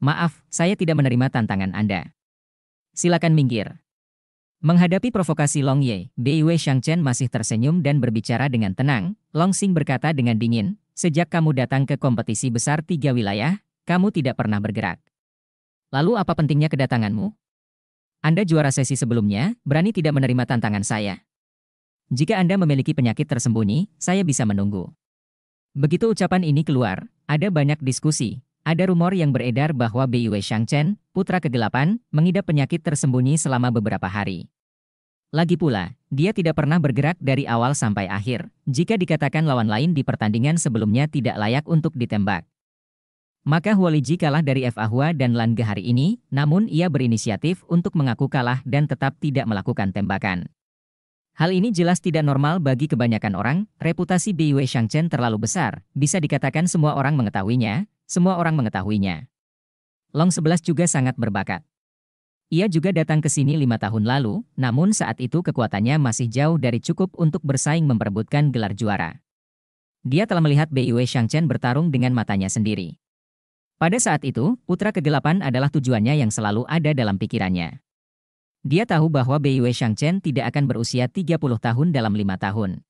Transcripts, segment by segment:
Maaf, saya tidak menerima tantangan Anda. Silakan minggir. Menghadapi provokasi Long Ye, Wei Shangchen masih tersenyum dan berbicara dengan tenang. Long Xing berkata dengan dingin, sejak kamu datang ke kompetisi besar tiga wilayah, kamu tidak pernah bergerak. Lalu apa pentingnya kedatanganmu? Anda juara sesi sebelumnya, berani tidak menerima tantangan saya. Jika Anda memiliki penyakit tersembunyi, saya bisa menunggu. Begitu ucapan ini keluar, ada banyak diskusi, ada rumor yang beredar bahwa Wei Shangchen, putra ke-8, mengidap penyakit tersembunyi selama beberapa hari. Lagi pula, dia tidak pernah bergerak dari awal sampai akhir, jika dikatakan lawan lain di pertandingan sebelumnya tidak layak untuk ditembak. Maka Huoliji kalah dari F.A. Hua dan Langga hari ini, namun ia berinisiatif untuk mengaku kalah dan tetap tidak melakukan tembakan. Hal ini jelas tidak normal bagi kebanyakan orang, reputasi Wei Shangchen terlalu besar, bisa dikatakan semua orang mengetahuinya, semua orang mengetahuinya. Long 11 juga sangat berbakat. Ia juga datang ke sini lima tahun lalu, namun saat itu kekuatannya masih jauh dari cukup untuk bersaing memperebutkan gelar juara. Dia telah melihat BIW Shangchen bertarung dengan matanya sendiri. Pada saat itu, putra kegelapan adalah tujuannya yang selalu ada dalam pikirannya. Dia tahu bahwa BIW Shangchen tidak akan berusia 30 tahun dalam lima tahun.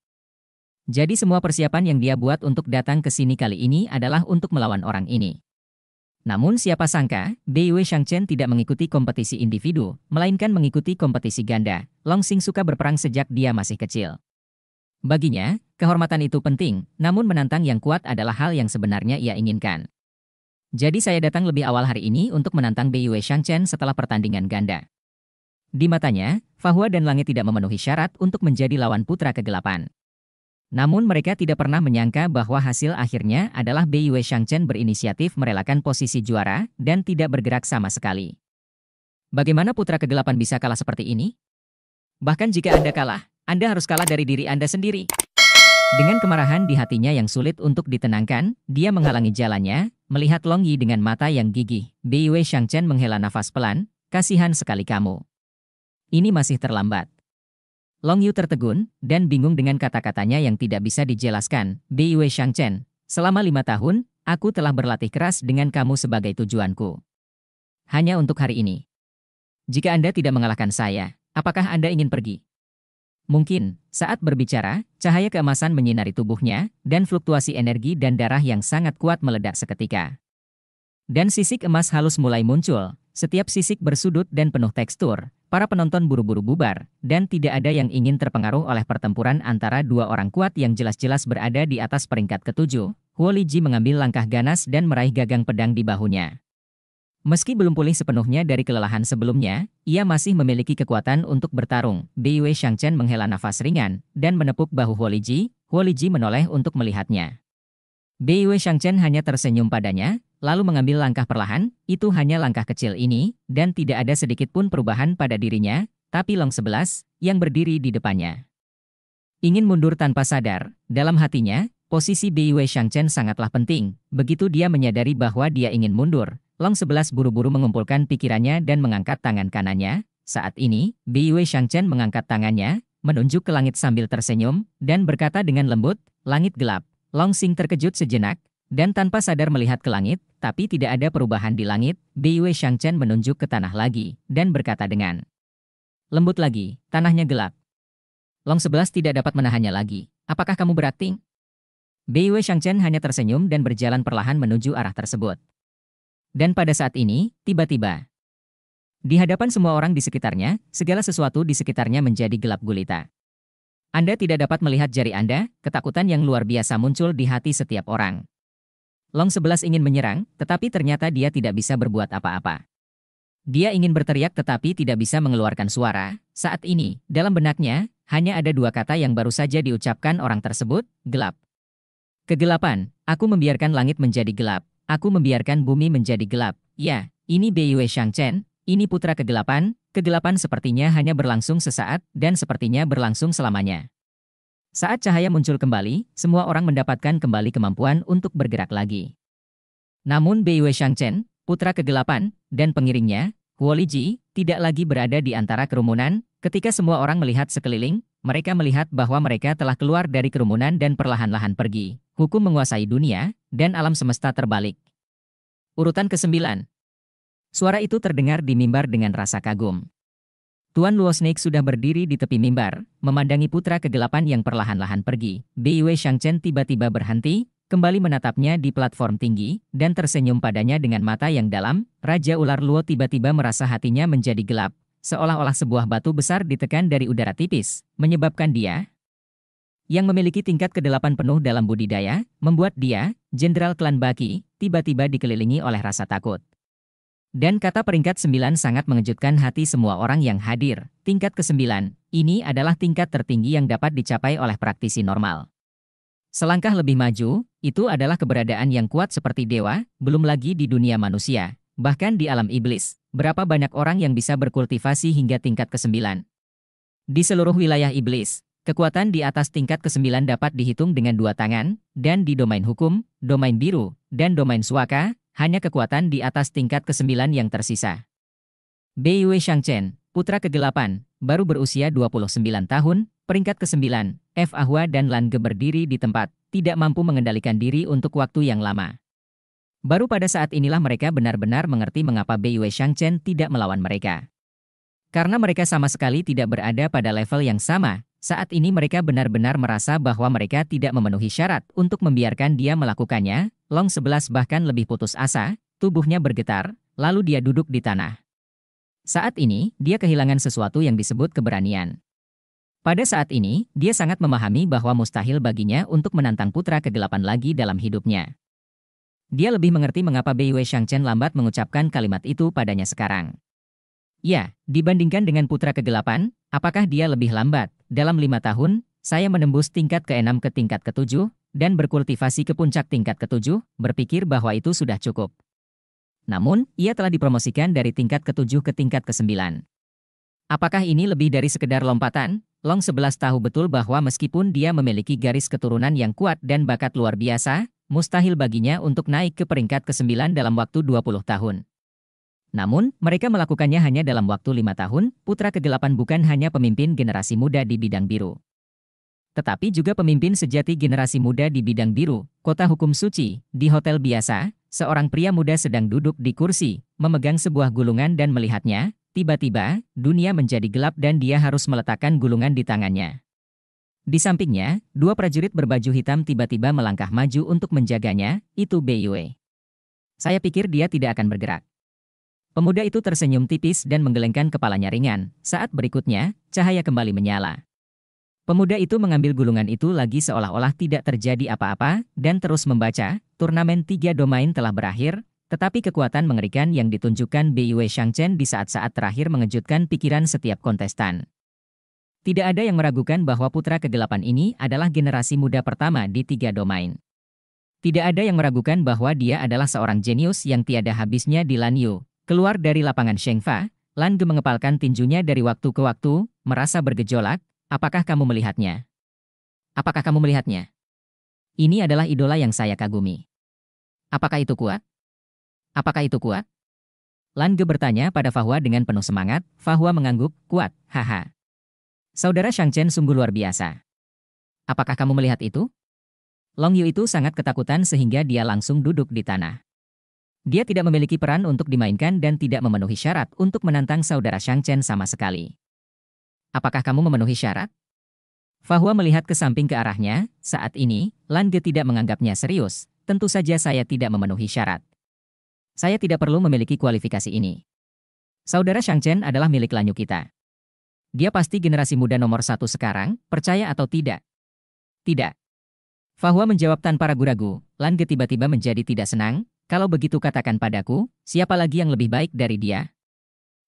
Jadi semua persiapan yang dia buat untuk datang ke sini kali ini adalah untuk melawan orang ini. Namun siapa sangka, Wei Shangchen tidak mengikuti kompetisi individu, melainkan mengikuti kompetisi ganda. Long Xing suka berperang sejak dia masih kecil. Baginya, kehormatan itu penting, namun menantang yang kuat adalah hal yang sebenarnya ia inginkan. Jadi saya datang lebih awal hari ini untuk menantang Wei Shangchen setelah pertandingan ganda. Di matanya, Fahua dan Langit tidak memenuhi syarat untuk menjadi lawan putra kegelapan. Namun mereka tidak pernah menyangka bahwa hasil akhirnya adalah Shang Shangchen berinisiatif merelakan posisi juara dan tidak bergerak sama sekali. Bagaimana putra kegelapan bisa kalah seperti ini? Bahkan jika Anda kalah, Anda harus kalah dari diri Anda sendiri. Dengan kemarahan di hatinya yang sulit untuk ditenangkan, dia menghalangi jalannya, melihat Long Yi dengan mata yang gigih. Shang Shangchen menghela nafas pelan, kasihan sekali kamu. Ini masih terlambat. Long Yu tertegun dan bingung dengan kata-katanya yang tidak bisa dijelaskan. Bi Wei Shangchen, selama lima tahun, aku telah berlatih keras dengan kamu sebagai tujuanku. Hanya untuk hari ini. Jika Anda tidak mengalahkan saya, apakah Anda ingin pergi? Mungkin, saat berbicara, cahaya keemasan menyinari tubuhnya, dan fluktuasi energi dan darah yang sangat kuat meledak seketika. Dan sisik emas halus mulai muncul, setiap sisik bersudut dan penuh tekstur, para penonton buru-buru bubar, dan tidak ada yang ingin terpengaruh oleh pertempuran antara dua orang kuat yang jelas-jelas berada di atas peringkat ketujuh. Liji mengambil langkah ganas dan meraih gagang pedang di bahunya. Meski belum pulih sepenuhnya dari kelelahan sebelumnya, ia masih memiliki kekuatan untuk bertarung. Wei Shangchen menghela nafas ringan dan menepuk bahu Huo Liji menoleh untuk melihatnya. Wei Shangchen hanya tersenyum padanya lalu mengambil langkah perlahan, itu hanya langkah kecil ini, dan tidak ada sedikit pun perubahan pada dirinya, tapi Long 11, yang berdiri di depannya. Ingin mundur tanpa sadar, dalam hatinya, posisi Wei Shangchen sangatlah penting, begitu dia menyadari bahwa dia ingin mundur, Long Sebelas buru-buru mengumpulkan pikirannya dan mengangkat tangan kanannya, saat ini, Wei Shangchen mengangkat tangannya, menunjuk ke langit sambil tersenyum, dan berkata dengan lembut, langit gelap, Long Sing terkejut sejenak, dan tanpa sadar melihat ke langit, tapi tidak ada perubahan di langit, Wei Shangchen menunjuk ke tanah lagi, dan berkata dengan lembut lagi, tanahnya gelap. Long sebelas tidak dapat menahannya lagi. Apakah kamu berakting? Wei Shangchen hanya tersenyum dan berjalan perlahan menuju arah tersebut. Dan pada saat ini, tiba-tiba. Di hadapan semua orang di sekitarnya, segala sesuatu di sekitarnya menjadi gelap gulita. Anda tidak dapat melihat jari Anda, ketakutan yang luar biasa muncul di hati setiap orang. Long 11 ingin menyerang, tetapi ternyata dia tidak bisa berbuat apa-apa. Dia ingin berteriak tetapi tidak bisa mengeluarkan suara. Saat ini, dalam benaknya, hanya ada dua kata yang baru saja diucapkan orang tersebut, gelap. Kegelapan, aku membiarkan langit menjadi gelap, aku membiarkan bumi menjadi gelap. Ya, ini Shang Chen, ini putra kegelapan, kegelapan sepertinya hanya berlangsung sesaat dan sepertinya berlangsung selamanya. Saat cahaya muncul kembali, semua orang mendapatkan kembali kemampuan untuk bergerak lagi. Namun Bei Wei Shangchen, putra kegelapan, dan pengiringnya, Huo Li Ji, tidak lagi berada di antara kerumunan. Ketika semua orang melihat sekeliling, mereka melihat bahwa mereka telah keluar dari kerumunan dan perlahan-lahan pergi. Hukum menguasai dunia, dan alam semesta terbalik. Urutan ke-9 Suara itu terdengar di mimbar dengan rasa kagum. Tuan Luo Snake sudah berdiri di tepi mimbar, memandangi putra kegelapan yang perlahan-lahan pergi. Wei Shangchen tiba-tiba berhenti, kembali menatapnya di platform tinggi, dan tersenyum padanya dengan mata yang dalam. Raja Ular Luo tiba-tiba merasa hatinya menjadi gelap, seolah-olah sebuah batu besar ditekan dari udara tipis, menyebabkan dia yang memiliki tingkat kedelapan penuh dalam budidaya, membuat dia, Jenderal Klan Baki, tiba-tiba dikelilingi oleh rasa takut. Dan kata peringkat sembilan sangat mengejutkan hati semua orang yang hadir. Tingkat ke-9, ini adalah tingkat tertinggi yang dapat dicapai oleh praktisi normal. Selangkah lebih maju, itu adalah keberadaan yang kuat seperti dewa, belum lagi di dunia manusia, bahkan di alam iblis. Berapa banyak orang yang bisa berkultivasi hingga tingkat ke-9? Di seluruh wilayah iblis, kekuatan di atas tingkat ke-9 dapat dihitung dengan dua tangan, dan di domain hukum, domain biru, dan domain suaka, hanya kekuatan di atas tingkat ke-9 yang tersisa. Bei Wei Shangchen, putra kegelapan, baru berusia 29 tahun, peringkat ke-9, F. Ahua dan Lan Ge berdiri di tempat, tidak mampu mengendalikan diri untuk waktu yang lama. Baru pada saat inilah mereka benar-benar mengerti mengapa Bei Wei Shangchen tidak melawan mereka. Karena mereka sama sekali tidak berada pada level yang sama, saat ini mereka benar-benar merasa bahwa mereka tidak memenuhi syarat untuk membiarkan dia melakukannya, Long 11 bahkan lebih putus asa, tubuhnya bergetar, lalu dia duduk di tanah. Saat ini, dia kehilangan sesuatu yang disebut keberanian. Pada saat ini, dia sangat memahami bahwa mustahil baginya untuk menantang putra kegelapan lagi dalam hidupnya. Dia lebih mengerti mengapa Bei Wei Shangchen lambat mengucapkan kalimat itu padanya sekarang. Ya, dibandingkan dengan putra kegelapan, apakah dia lebih lambat? Dalam lima tahun, saya menembus tingkat ke-6 ke tingkat ke-7, dan berkultivasi ke puncak tingkat ketujuh, berpikir bahwa itu sudah cukup. Namun, ia telah dipromosikan dari tingkat ketujuh ke tingkat kesembilan. Apakah ini lebih dari sekedar lompatan? Long 11 tahu betul bahwa meskipun dia memiliki garis keturunan yang kuat dan bakat luar biasa, mustahil baginya untuk naik ke peringkat ke-9 dalam waktu 20 tahun. Namun, mereka melakukannya hanya dalam waktu lima tahun, putra ke-8 bukan hanya pemimpin generasi muda di bidang biru tetapi juga pemimpin sejati generasi muda di bidang biru, kota hukum suci, di hotel biasa, seorang pria muda sedang duduk di kursi, memegang sebuah gulungan dan melihatnya, tiba-tiba, dunia menjadi gelap dan dia harus meletakkan gulungan di tangannya. Di sampingnya, dua prajurit berbaju hitam tiba-tiba melangkah maju untuk menjaganya, itu Beiyue. Saya pikir dia tidak akan bergerak. Pemuda itu tersenyum tipis dan menggelengkan kepalanya ringan. Saat berikutnya, cahaya kembali menyala. Pemuda itu mengambil gulungan itu lagi seolah-olah tidak terjadi apa-apa, dan terus membaca, turnamen tiga domain telah berakhir, tetapi kekuatan mengerikan yang ditunjukkan Wei Shangchen di saat-saat terakhir mengejutkan pikiran setiap kontestan. Tidak ada yang meragukan bahwa putra kegelapan ini adalah generasi muda pertama di tiga domain. Tidak ada yang meragukan bahwa dia adalah seorang jenius yang tiada habisnya di Lan Yu. Keluar dari lapangan Shengfa, Lan Ge mengepalkan tinjunya dari waktu ke waktu, merasa bergejolak, Apakah kamu melihatnya? Apakah kamu melihatnya? Ini adalah idola yang saya kagumi. Apakah itu kuat? Apakah itu kuat? Lange bertanya pada Fahua dengan penuh semangat, Fahua mengangguk, kuat, haha. Saudara Shang Chen sungguh luar biasa. Apakah kamu melihat itu? Long Yu itu sangat ketakutan sehingga dia langsung duduk di tanah. Dia tidak memiliki peran untuk dimainkan dan tidak memenuhi syarat untuk menantang saudara Shang Chen sama sekali. Apakah kamu memenuhi syarat? Fahwa melihat ke samping ke arahnya, saat ini, Lange tidak menganggapnya serius, tentu saja saya tidak memenuhi syarat. Saya tidak perlu memiliki kualifikasi ini. Saudara Shang Chen adalah milik Lanyu kita. Dia pasti generasi muda nomor satu sekarang, percaya atau tidak? Tidak. Fahwa menjawab tanpa ragu-ragu, Lange tiba-tiba menjadi tidak senang, kalau begitu katakan padaku, siapa lagi yang lebih baik dari dia?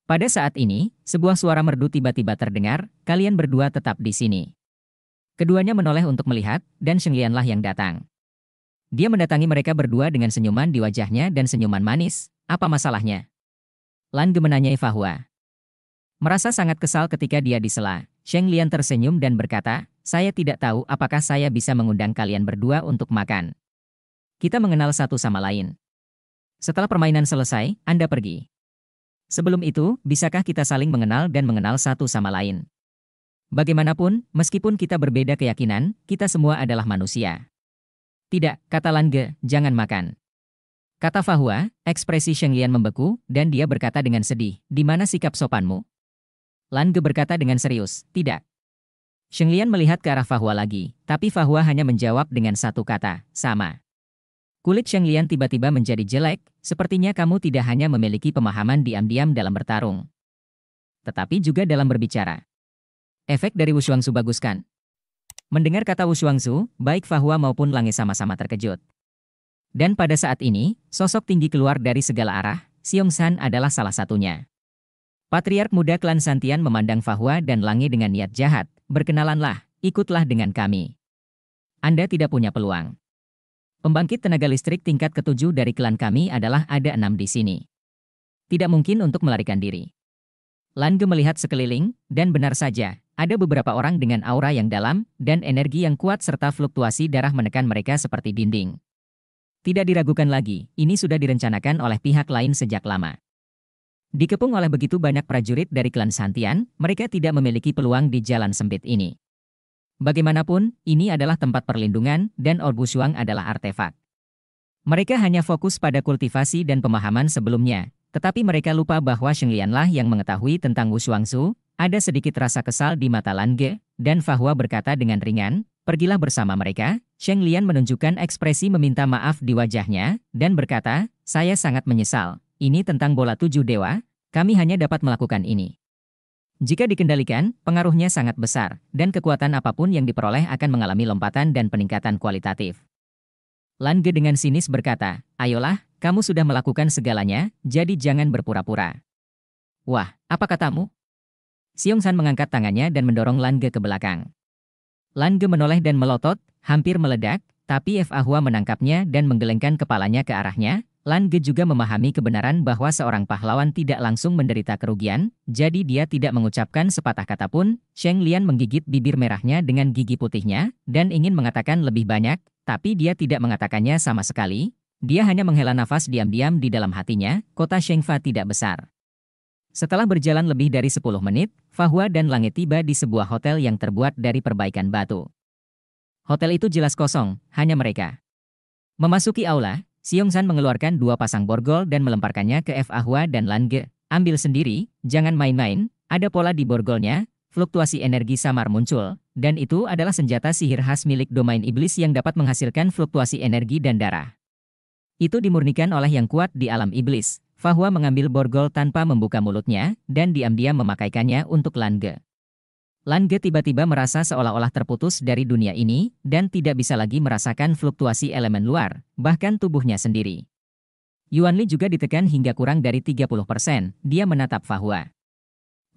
Pada saat ini, sebuah suara merdu tiba-tiba terdengar, kalian berdua tetap di sini. Keduanya menoleh untuk melihat, dan Shenglianlah yang datang. Dia mendatangi mereka berdua dengan senyuman di wajahnya dan senyuman manis, apa masalahnya? Lan menanyai Fahua. Merasa sangat kesal ketika dia disela, Sheng Lian tersenyum dan berkata, saya tidak tahu apakah saya bisa mengundang kalian berdua untuk makan. Kita mengenal satu sama lain. Setelah permainan selesai, Anda pergi. Sebelum itu, bisakah kita saling mengenal dan mengenal satu sama lain? Bagaimanapun, meskipun kita berbeda keyakinan, kita semua adalah manusia. Tidak, kata Lange, jangan makan. Kata Fahua, ekspresi Sheng Lian membeku, dan dia berkata dengan sedih, di mana sikap sopanmu? Lange berkata dengan serius, tidak. Sheng Lian melihat ke arah Fahua lagi, tapi Fahua hanya menjawab dengan satu kata, sama. Kulit Sheng Lian tiba-tiba menjadi jelek, Sepertinya kamu tidak hanya memiliki pemahaman diam-diam dalam bertarung, tetapi juga dalam berbicara. Efek dari Wushuangsu baguskan. Mendengar kata Wushuangsu, baik Fahua maupun Lange sama-sama terkejut. Dan pada saat ini, sosok tinggi keluar dari segala arah, Siong San adalah salah satunya. Patriark muda klan Santian memandang Fahua dan Lange dengan niat jahat, berkenalanlah, ikutlah dengan kami. Anda tidak punya peluang. Pembangkit tenaga listrik tingkat ketujuh dari klan kami adalah ada enam di sini. Tidak mungkin untuk melarikan diri. Lange melihat sekeliling, dan benar saja, ada beberapa orang dengan aura yang dalam, dan energi yang kuat serta fluktuasi darah menekan mereka seperti dinding. Tidak diragukan lagi, ini sudah direncanakan oleh pihak lain sejak lama. Dikepung oleh begitu banyak prajurit dari klan Santian, mereka tidak memiliki peluang di jalan sempit ini. Bagaimanapun, ini adalah tempat perlindungan dan Orbusuang adalah artefak. Mereka hanya fokus pada kultivasi dan pemahaman sebelumnya, tetapi mereka lupa bahwa Shenglianlah yang mengetahui tentang Wushuangsu, ada sedikit rasa kesal di mata Lan dan Fahua berkata dengan ringan, pergilah bersama mereka, Shenglian menunjukkan ekspresi meminta maaf di wajahnya, dan berkata, saya sangat menyesal, ini tentang bola tujuh dewa, kami hanya dapat melakukan ini. Jika dikendalikan, pengaruhnya sangat besar, dan kekuatan apapun yang diperoleh akan mengalami lompatan dan peningkatan kualitatif. Lange dengan sinis berkata, ayolah, kamu sudah melakukan segalanya, jadi jangan berpura-pura. Wah, apa katamu? Siung san mengangkat tangannya dan mendorong Lange ke belakang. Lange menoleh dan melotot, hampir meledak, tapi F. Ahua menangkapnya dan menggelengkan kepalanya ke arahnya, Lange juga memahami kebenaran bahwa seorang pahlawan tidak langsung menderita kerugian, jadi dia tidak mengucapkan sepatah kata pun. Sheng Lian menggigit bibir merahnya dengan gigi putihnya dan ingin mengatakan lebih banyak, tapi dia tidak mengatakannya sama sekali. Dia hanya menghela nafas diam-diam di dalam hatinya, kota Shengfa tidak besar. Setelah berjalan lebih dari 10 menit, Fahua dan Lange tiba di sebuah hotel yang terbuat dari perbaikan batu. Hotel itu jelas kosong, hanya mereka. Memasuki aula, Siung San mengeluarkan dua pasang borgol dan melemparkannya ke F. Ahwa dan Lange. Ambil sendiri, jangan main-main, ada pola di borgolnya, fluktuasi energi samar muncul, dan itu adalah senjata sihir khas milik domain iblis yang dapat menghasilkan fluktuasi energi dan darah. Itu dimurnikan oleh yang kuat di alam iblis. Fahwa mengambil borgol tanpa membuka mulutnya, dan diam-diam memakaikannya untuk Lange. Lange tiba-tiba merasa seolah-olah terputus dari dunia ini dan tidak bisa lagi merasakan fluktuasi elemen luar, bahkan tubuhnya sendiri. Yuan Li juga ditekan hingga kurang dari 30%, dia menatap Fahua.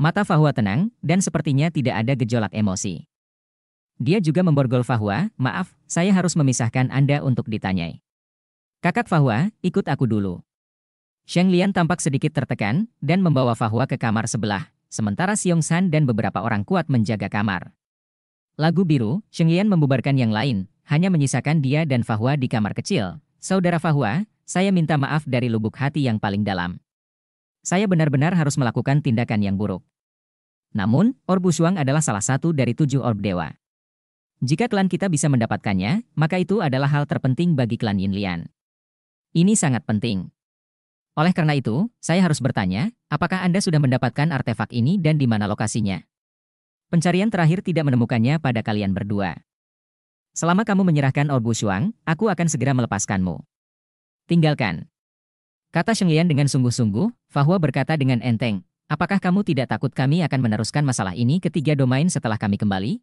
Mata Fahua tenang, dan sepertinya tidak ada gejolak emosi. Dia juga memborgol Fahua, maaf, saya harus memisahkan Anda untuk ditanyai. Kakak Fahua, ikut aku dulu. Sheng Lian tampak sedikit tertekan, dan membawa Fahua ke kamar sebelah, sementara Seong San dan beberapa orang kuat menjaga kamar. Lagu biru, Sheng Yan membubarkan yang lain, hanya menyisakan dia dan Fahua di kamar kecil. Saudara Fahua, saya minta maaf dari lubuk hati yang paling dalam. Saya benar-benar harus melakukan tindakan yang buruk. Namun, Orb Shuang adalah salah satu dari tujuh Orb Dewa. Jika klan kita bisa mendapatkannya, maka itu adalah hal terpenting bagi klan Yin Lian. Ini sangat penting. Oleh karena itu, saya harus bertanya, apakah Anda sudah mendapatkan artefak ini dan di mana lokasinya? Pencarian terakhir tidak menemukannya pada kalian berdua. Selama kamu menyerahkan Orbu Shuang, aku akan segera melepaskanmu. Tinggalkan. Kata Sheng Lian dengan sungguh-sungguh, Fahua berkata dengan enteng, Apakah kamu tidak takut kami akan meneruskan masalah ini ketiga domain setelah kami kembali?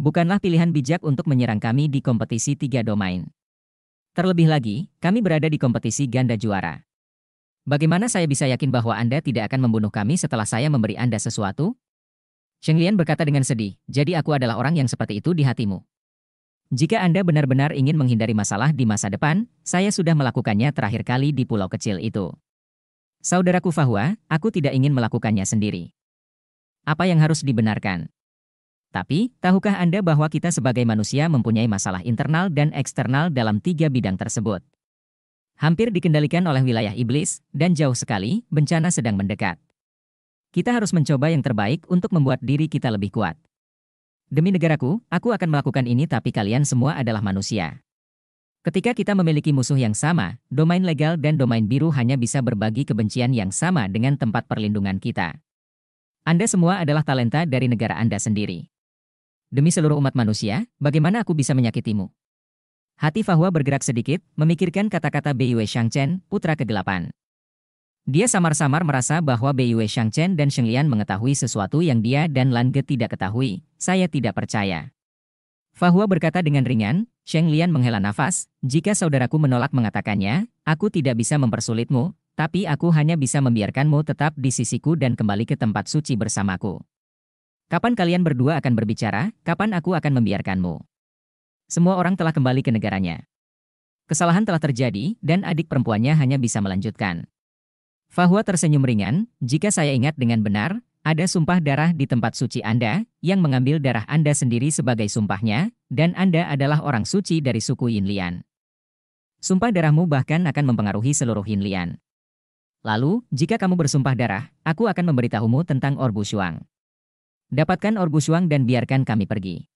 Bukanlah pilihan bijak untuk menyerang kami di kompetisi tiga domain. Terlebih lagi, kami berada di kompetisi ganda juara. Bagaimana saya bisa yakin bahwa Anda tidak akan membunuh kami setelah saya memberi Anda sesuatu? Cheng Lian berkata dengan sedih, jadi aku adalah orang yang seperti itu di hatimu. Jika Anda benar-benar ingin menghindari masalah di masa depan, saya sudah melakukannya terakhir kali di pulau kecil itu. Saudaraku Fahua, aku tidak ingin melakukannya sendiri. Apa yang harus dibenarkan? Tapi, tahukah Anda bahwa kita sebagai manusia mempunyai masalah internal dan eksternal dalam tiga bidang tersebut? hampir dikendalikan oleh wilayah iblis, dan jauh sekali, bencana sedang mendekat. Kita harus mencoba yang terbaik untuk membuat diri kita lebih kuat. Demi negaraku, aku akan melakukan ini tapi kalian semua adalah manusia. Ketika kita memiliki musuh yang sama, domain legal dan domain biru hanya bisa berbagi kebencian yang sama dengan tempat perlindungan kita. Anda semua adalah talenta dari negara Anda sendiri. Demi seluruh umat manusia, bagaimana aku bisa menyakitimu? Hati Fahua bergerak sedikit, memikirkan kata-kata Wei Shangchen, putra kegelapan. Dia samar-samar merasa bahwa Wei Shangchen dan Shenglian mengetahui sesuatu yang dia dan Lan Ge tidak ketahui. Saya tidak percaya. Fahua berkata dengan ringan, Shenglian menghela nafas, jika saudaraku menolak mengatakannya, aku tidak bisa mempersulitmu, tapi aku hanya bisa membiarkanmu tetap di sisiku dan kembali ke tempat suci bersamaku. Kapan kalian berdua akan berbicara, kapan aku akan membiarkanmu. Semua orang telah kembali ke negaranya. Kesalahan telah terjadi, dan adik perempuannya hanya bisa melanjutkan. Fahua tersenyum ringan, jika saya ingat dengan benar, ada sumpah darah di tempat suci Anda, yang mengambil darah Anda sendiri sebagai sumpahnya, dan Anda adalah orang suci dari suku Yinlian. Sumpah darahmu bahkan akan mempengaruhi seluruh Yinlian. Lalu, jika kamu bersumpah darah, aku akan memberitahumu tentang Orbu Shuang. Dapatkan Orbu Shuang dan biarkan kami pergi.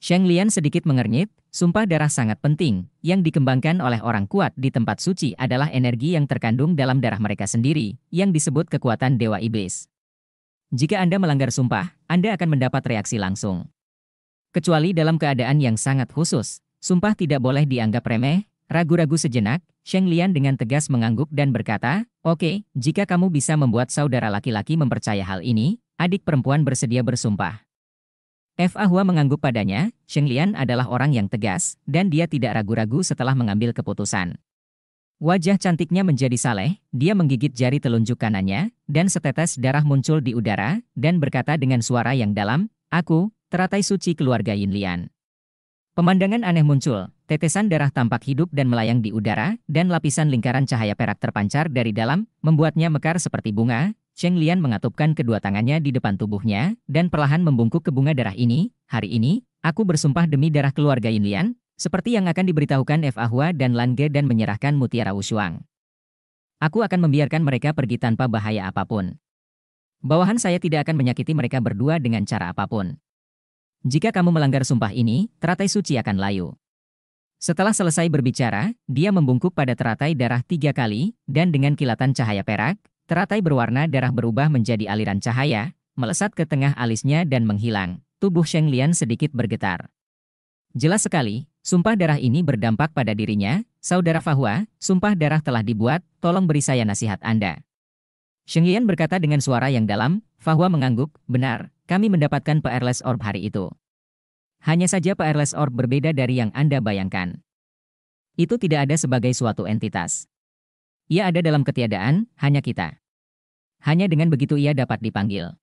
Shenglian Lian sedikit mengernyit, sumpah darah sangat penting, yang dikembangkan oleh orang kuat di tempat suci adalah energi yang terkandung dalam darah mereka sendiri, yang disebut kekuatan Dewa Iblis. Jika Anda melanggar sumpah, Anda akan mendapat reaksi langsung. Kecuali dalam keadaan yang sangat khusus, sumpah tidak boleh dianggap remeh, ragu-ragu sejenak, Sheng Lian dengan tegas mengangguk dan berkata, Oke, okay, jika kamu bisa membuat saudara laki-laki mempercaya hal ini, adik perempuan bersedia bersumpah. F.A. Hua mengangguk padanya, Sheng Lian adalah orang yang tegas, dan dia tidak ragu-ragu setelah mengambil keputusan. Wajah cantiknya menjadi saleh, dia menggigit jari telunjuk kanannya, dan setetes darah muncul di udara, dan berkata dengan suara yang dalam, Aku, teratai suci keluarga Yin Lian. Pemandangan aneh muncul, tetesan darah tampak hidup dan melayang di udara, dan lapisan lingkaran cahaya perak terpancar dari dalam, membuatnya mekar seperti bunga, Cheng Lian mengatupkan kedua tangannya di depan tubuhnya dan perlahan membungkuk ke bunga darah ini. Hari ini, aku bersumpah demi darah keluarga Yin Lian, seperti yang akan diberitahukan F. Ahua dan Lan Ge dan menyerahkan mutiara Wushuang. Aku akan membiarkan mereka pergi tanpa bahaya apapun. Bawahan saya tidak akan menyakiti mereka berdua dengan cara apapun. Jika kamu melanggar sumpah ini, teratai suci akan layu. Setelah selesai berbicara, dia membungkuk pada teratai darah tiga kali, dan dengan kilatan cahaya perak, Teratai berwarna darah berubah menjadi aliran cahaya, melesat ke tengah alisnya dan menghilang. Tubuh Sheng Lian sedikit bergetar. Jelas sekali, sumpah darah ini berdampak pada dirinya. Saudara Fahua, sumpah darah telah dibuat, tolong beri saya nasihat Anda. Sheng Lian berkata dengan suara yang dalam, Fahua mengangguk, benar, kami mendapatkan Peerless Orb hari itu. Hanya saja Peerless Orb berbeda dari yang Anda bayangkan. Itu tidak ada sebagai suatu entitas. Ia ada dalam ketiadaan, hanya kita. Hanya dengan begitu ia dapat dipanggil.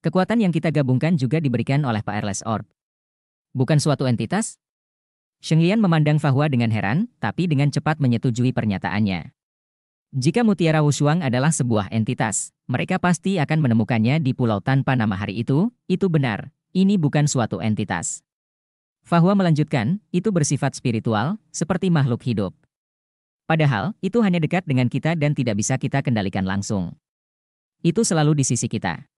Kekuatan yang kita gabungkan juga diberikan oleh Pak Erles Orb. Bukan suatu entitas? Shenglian memandang Fahua dengan heran, tapi dengan cepat menyetujui pernyataannya. Jika Mutiara Wushuang adalah sebuah entitas, mereka pasti akan menemukannya di pulau tanpa nama hari itu, itu benar, ini bukan suatu entitas. Fahua melanjutkan, itu bersifat spiritual, seperti makhluk hidup. Padahal, itu hanya dekat dengan kita dan tidak bisa kita kendalikan langsung. Itu selalu di sisi kita.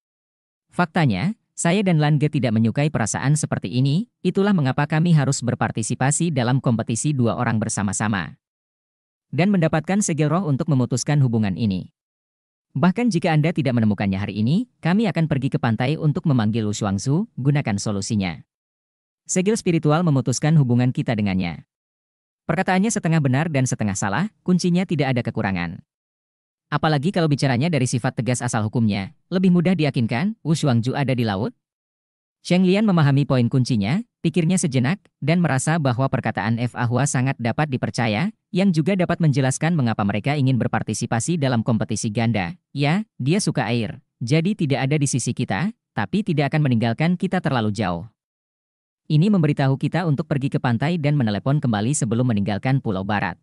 Faktanya, saya dan Lange tidak menyukai perasaan seperti ini, itulah mengapa kami harus berpartisipasi dalam kompetisi dua orang bersama-sama. Dan mendapatkan segel roh untuk memutuskan hubungan ini. Bahkan jika Anda tidak menemukannya hari ini, kami akan pergi ke pantai untuk memanggil Lu Shuangzu, gunakan solusinya. Segel spiritual memutuskan hubungan kita dengannya. Perkataannya setengah benar dan setengah salah, kuncinya tidak ada kekurangan. Apalagi kalau bicaranya dari sifat tegas asal hukumnya, lebih mudah diyakinkan, Wu Shuangju ada di laut? Sheng Lian memahami poin kuncinya, pikirnya sejenak, dan merasa bahwa perkataan F. Ahua sangat dapat dipercaya, yang juga dapat menjelaskan mengapa mereka ingin berpartisipasi dalam kompetisi ganda. Ya, dia suka air, jadi tidak ada di sisi kita, tapi tidak akan meninggalkan kita terlalu jauh. Ini memberitahu kita untuk pergi ke pantai dan menelepon kembali sebelum meninggalkan Pulau Barat.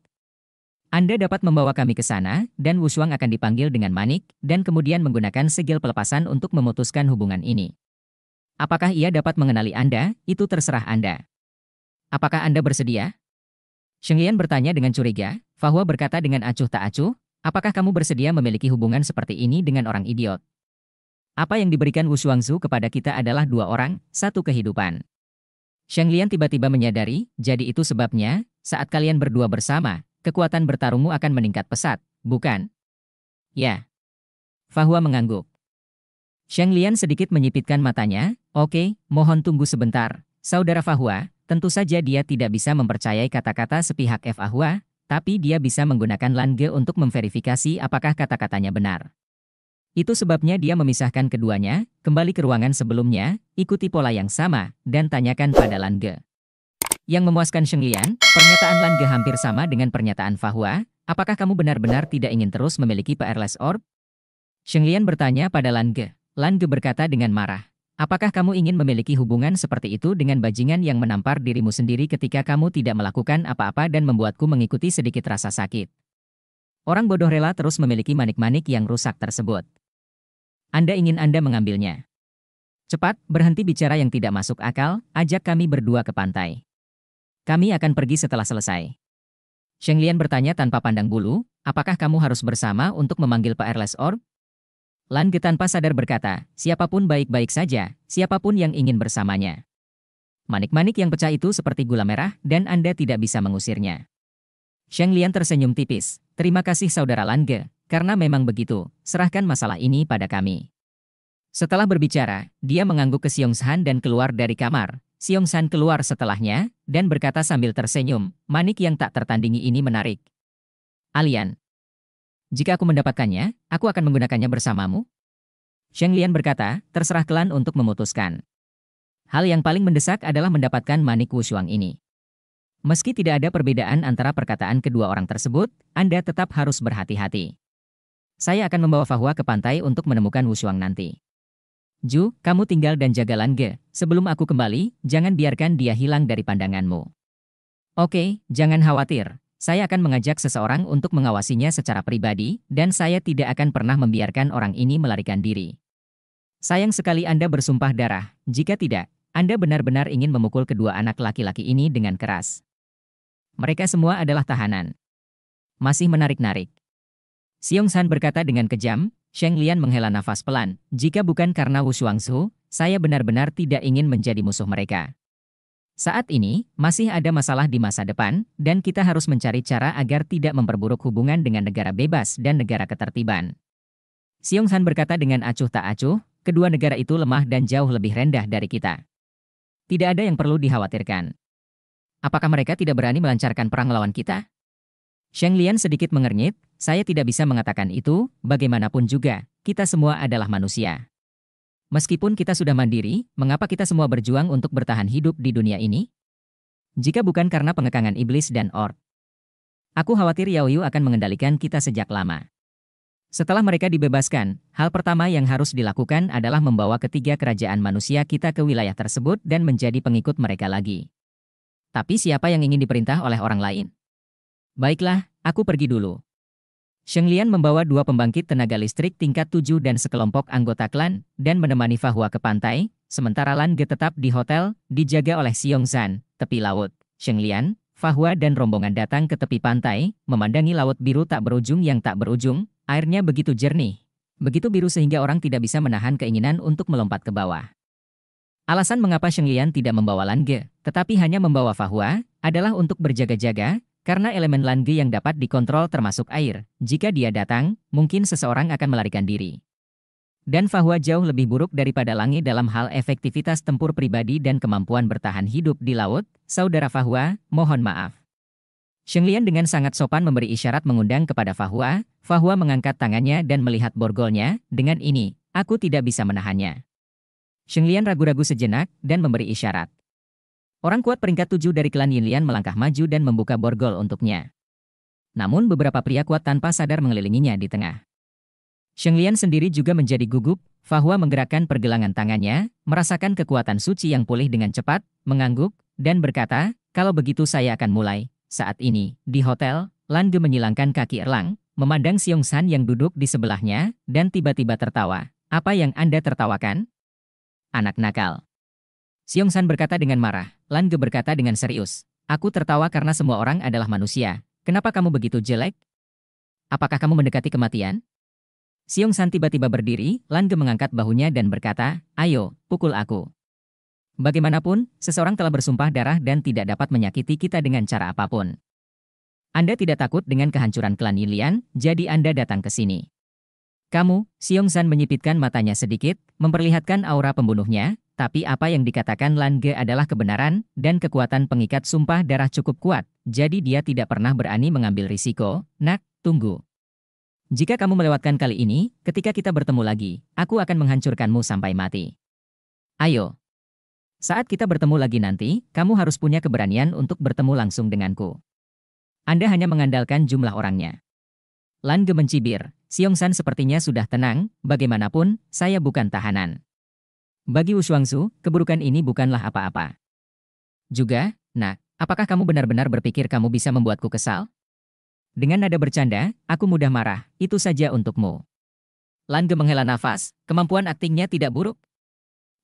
Anda dapat membawa kami ke sana, dan Wushuang akan dipanggil dengan manik, dan kemudian menggunakan segel pelepasan untuk memutuskan hubungan ini. Apakah ia dapat mengenali Anda, itu terserah Anda. Apakah Anda bersedia? Shengyan bertanya dengan curiga, Fahua berkata dengan acuh tak acuh, apakah kamu bersedia memiliki hubungan seperti ini dengan orang idiot? Apa yang diberikan Wushuang Zhu kepada kita adalah dua orang, satu kehidupan. Sheng Lian tiba-tiba menyadari, jadi itu sebabnya, saat kalian berdua bersama, kekuatan bertarungmu akan meningkat pesat, bukan? Ya. Fahua mengangguk. Sheng Lian sedikit menyipitkan matanya, oke, mohon tunggu sebentar. Saudara Fahua, tentu saja dia tidak bisa mempercayai kata-kata sepihak Fahua, tapi dia bisa menggunakan Lange untuk memverifikasi apakah kata-katanya benar. Itu sebabnya dia memisahkan keduanya, kembali ke ruangan sebelumnya, ikuti pola yang sama, dan tanyakan pada Lange. Yang memuaskan Sheng Lian, pernyataan Lange hampir sama dengan pernyataan Fahua, apakah kamu benar-benar tidak ingin terus memiliki PRLS Orb? Sheng Lian bertanya pada Lange. Lange berkata dengan marah, Apakah kamu ingin memiliki hubungan seperti itu dengan bajingan yang menampar dirimu sendiri ketika kamu tidak melakukan apa-apa dan membuatku mengikuti sedikit rasa sakit? Orang bodoh rela terus memiliki manik-manik yang rusak tersebut. Anda ingin Anda mengambilnya. Cepat, berhenti bicara yang tidak masuk akal, ajak kami berdua ke pantai. Kami akan pergi setelah selesai. Sheng Lian bertanya tanpa pandang bulu, apakah kamu harus bersama untuk memanggil Pak Erles Orb? Lan Ge tanpa sadar berkata, siapapun baik-baik saja, siapapun yang ingin bersamanya. Manik-manik yang pecah itu seperti gula merah dan Anda tidak bisa mengusirnya. Sheng Lian tersenyum tipis. Terima kasih Saudara Lange, karena memang begitu, serahkan masalah ini pada kami. Setelah berbicara, dia mengangguk ke San dan keluar dari kamar. San keluar setelahnya, dan berkata sambil tersenyum, manik yang tak tertandingi ini menarik. Alian. Jika aku mendapatkannya, aku akan menggunakannya bersamamu. Sheng Lian berkata, terserah klan untuk memutuskan. Hal yang paling mendesak adalah mendapatkan manik wushuang ini. Meski tidak ada perbedaan antara perkataan kedua orang tersebut, Anda tetap harus berhati-hati. Saya akan membawa Fahua ke pantai untuk menemukan Wushuang nanti. Ju, kamu tinggal dan jaga Lange. Sebelum aku kembali, jangan biarkan dia hilang dari pandanganmu. Oke, jangan khawatir. Saya akan mengajak seseorang untuk mengawasinya secara pribadi, dan saya tidak akan pernah membiarkan orang ini melarikan diri. Sayang sekali Anda bersumpah darah, jika tidak, Anda benar-benar ingin memukul kedua anak laki-laki ini dengan keras. Mereka semua adalah tahanan. Masih menarik-narik. Siung San berkata dengan kejam, Sheng Lian menghela nafas pelan, jika bukan karena Wu Su, saya benar-benar tidak ingin menjadi musuh mereka. Saat ini, masih ada masalah di masa depan, dan kita harus mencari cara agar tidak memperburuk hubungan dengan negara bebas dan negara ketertiban. Siung San berkata dengan acuh tak acuh, kedua negara itu lemah dan jauh lebih rendah dari kita. Tidak ada yang perlu dikhawatirkan. Apakah mereka tidak berani melancarkan perang lawan kita? Sheng Lian sedikit mengernyit, saya tidak bisa mengatakan itu, bagaimanapun juga, kita semua adalah manusia. Meskipun kita sudah mandiri, mengapa kita semua berjuang untuk bertahan hidup di dunia ini? Jika bukan karena pengekangan iblis dan orb. Aku khawatir Yao Yu akan mengendalikan kita sejak lama. Setelah mereka dibebaskan, hal pertama yang harus dilakukan adalah membawa ketiga kerajaan manusia kita ke wilayah tersebut dan menjadi pengikut mereka lagi. Tapi siapa yang ingin diperintah oleh orang lain? Baiklah, aku pergi dulu. Sheng Lian membawa dua pembangkit tenaga listrik tingkat 7 dan sekelompok anggota klan, dan menemani Fahua ke pantai, sementara Lan Ge tetap di hotel, dijaga oleh Xiong Zan, tepi laut. Sheng Lian, Fahua dan rombongan datang ke tepi pantai, memandangi laut biru tak berujung yang tak berujung, airnya begitu jernih. Begitu biru sehingga orang tidak bisa menahan keinginan untuk melompat ke bawah. Alasan mengapa Sheng Lian tidak membawa Lange, tetapi hanya membawa Fahua, adalah untuk berjaga-jaga, karena elemen Lange yang dapat dikontrol termasuk air. Jika dia datang, mungkin seseorang akan melarikan diri. Dan Fahua jauh lebih buruk daripada Lange dalam hal efektivitas tempur pribadi dan kemampuan bertahan hidup di laut, saudara Fahua, mohon maaf. Sheng Lian dengan sangat sopan memberi isyarat mengundang kepada Fahua, Fahua mengangkat tangannya dan melihat borgolnya, dengan ini, aku tidak bisa menahannya. Shenglian ragu-ragu sejenak dan memberi isyarat. Orang kuat peringkat tujuh dari klan Yilian melangkah maju dan membuka borgol untuknya. Namun beberapa pria kuat tanpa sadar mengelilinginya di tengah. Shenglian sendiri juga menjadi gugup, Fahwa menggerakkan pergelangan tangannya, merasakan kekuatan suci yang pulih dengan cepat, mengangguk, dan berkata, kalau begitu saya akan mulai. Saat ini, di hotel, Lan Ge menyilangkan kaki Erlang, memandang Siong San yang duduk di sebelahnya, dan tiba-tiba tertawa. Apa yang Anda tertawakan? anak nakal. Siong san berkata dengan marah, Lan Ge berkata dengan serius, Aku tertawa karena semua orang adalah manusia, kenapa kamu begitu jelek? Apakah kamu mendekati kematian? Siong san tiba-tiba berdiri, Lan Ge mengangkat bahunya dan berkata, Ayo, pukul aku. Bagaimanapun, seseorang telah bersumpah darah dan tidak dapat menyakiti kita dengan cara apapun. Anda tidak takut dengan kehancuran klan Yilian, jadi Anda datang ke sini. Kamu, Xiong Zan menyipitkan matanya sedikit, memperlihatkan aura pembunuhnya, tapi apa yang dikatakan Lan Ge adalah kebenaran, dan kekuatan pengikat sumpah darah cukup kuat, jadi dia tidak pernah berani mengambil risiko, nak, tunggu. Jika kamu melewatkan kali ini, ketika kita bertemu lagi, aku akan menghancurkanmu sampai mati. Ayo. Saat kita bertemu lagi nanti, kamu harus punya keberanian untuk bertemu langsung denganku. Anda hanya mengandalkan jumlah orangnya. Lan mencibir, San sepertinya sudah tenang, bagaimanapun, saya bukan tahanan. Bagi Wu Shuangsu, keburukan ini bukanlah apa-apa. Juga, nak, apakah kamu benar-benar berpikir kamu bisa membuatku kesal? Dengan nada bercanda, aku mudah marah, itu saja untukmu. Lan menghela nafas, kemampuan aktingnya tidak buruk.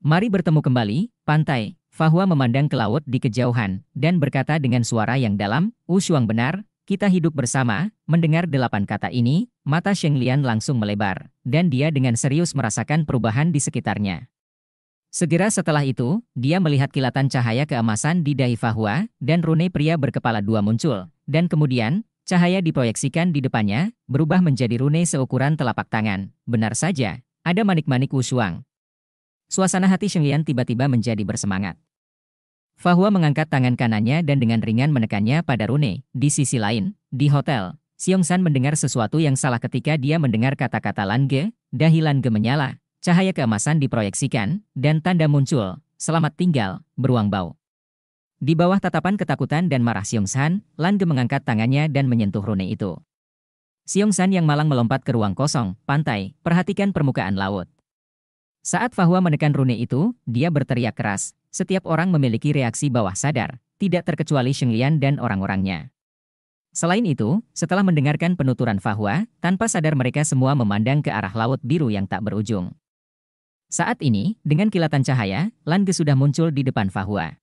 Mari bertemu kembali, pantai. Fahua memandang ke laut di kejauhan, dan berkata dengan suara yang dalam, Wu benar, kita hidup bersama, mendengar delapan kata ini, mata Lian langsung melebar, dan dia dengan serius merasakan perubahan di sekitarnya. Segera setelah itu, dia melihat kilatan cahaya keemasan di dahi Fahua, dan rune pria berkepala dua muncul, dan kemudian, cahaya diproyeksikan di depannya, berubah menjadi rune seukuran telapak tangan. Benar saja, ada manik-manik wushuang. Suasana hati Lian tiba-tiba menjadi bersemangat. Fahua mengangkat tangan kanannya dan dengan ringan menekannya pada Rune. Di sisi lain, di hotel, San mendengar sesuatu yang salah ketika dia mendengar kata-kata Lange, dahilan Lange menyala, cahaya keemasan diproyeksikan, dan tanda muncul, selamat tinggal, beruang bau. Di bawah tatapan ketakutan dan marah San, Lange mengangkat tangannya dan menyentuh Rune itu. San yang malang melompat ke ruang kosong, pantai, perhatikan permukaan laut. Saat Fahua menekan Rune itu, dia berteriak keras, setiap orang memiliki reaksi bawah sadar, tidak terkecuali Shenglian dan orang-orangnya. Selain itu, setelah mendengarkan penuturan Fahua, tanpa sadar mereka semua memandang ke arah laut biru yang tak berujung. Saat ini, dengan kilatan cahaya, Lange sudah muncul di depan Fahua.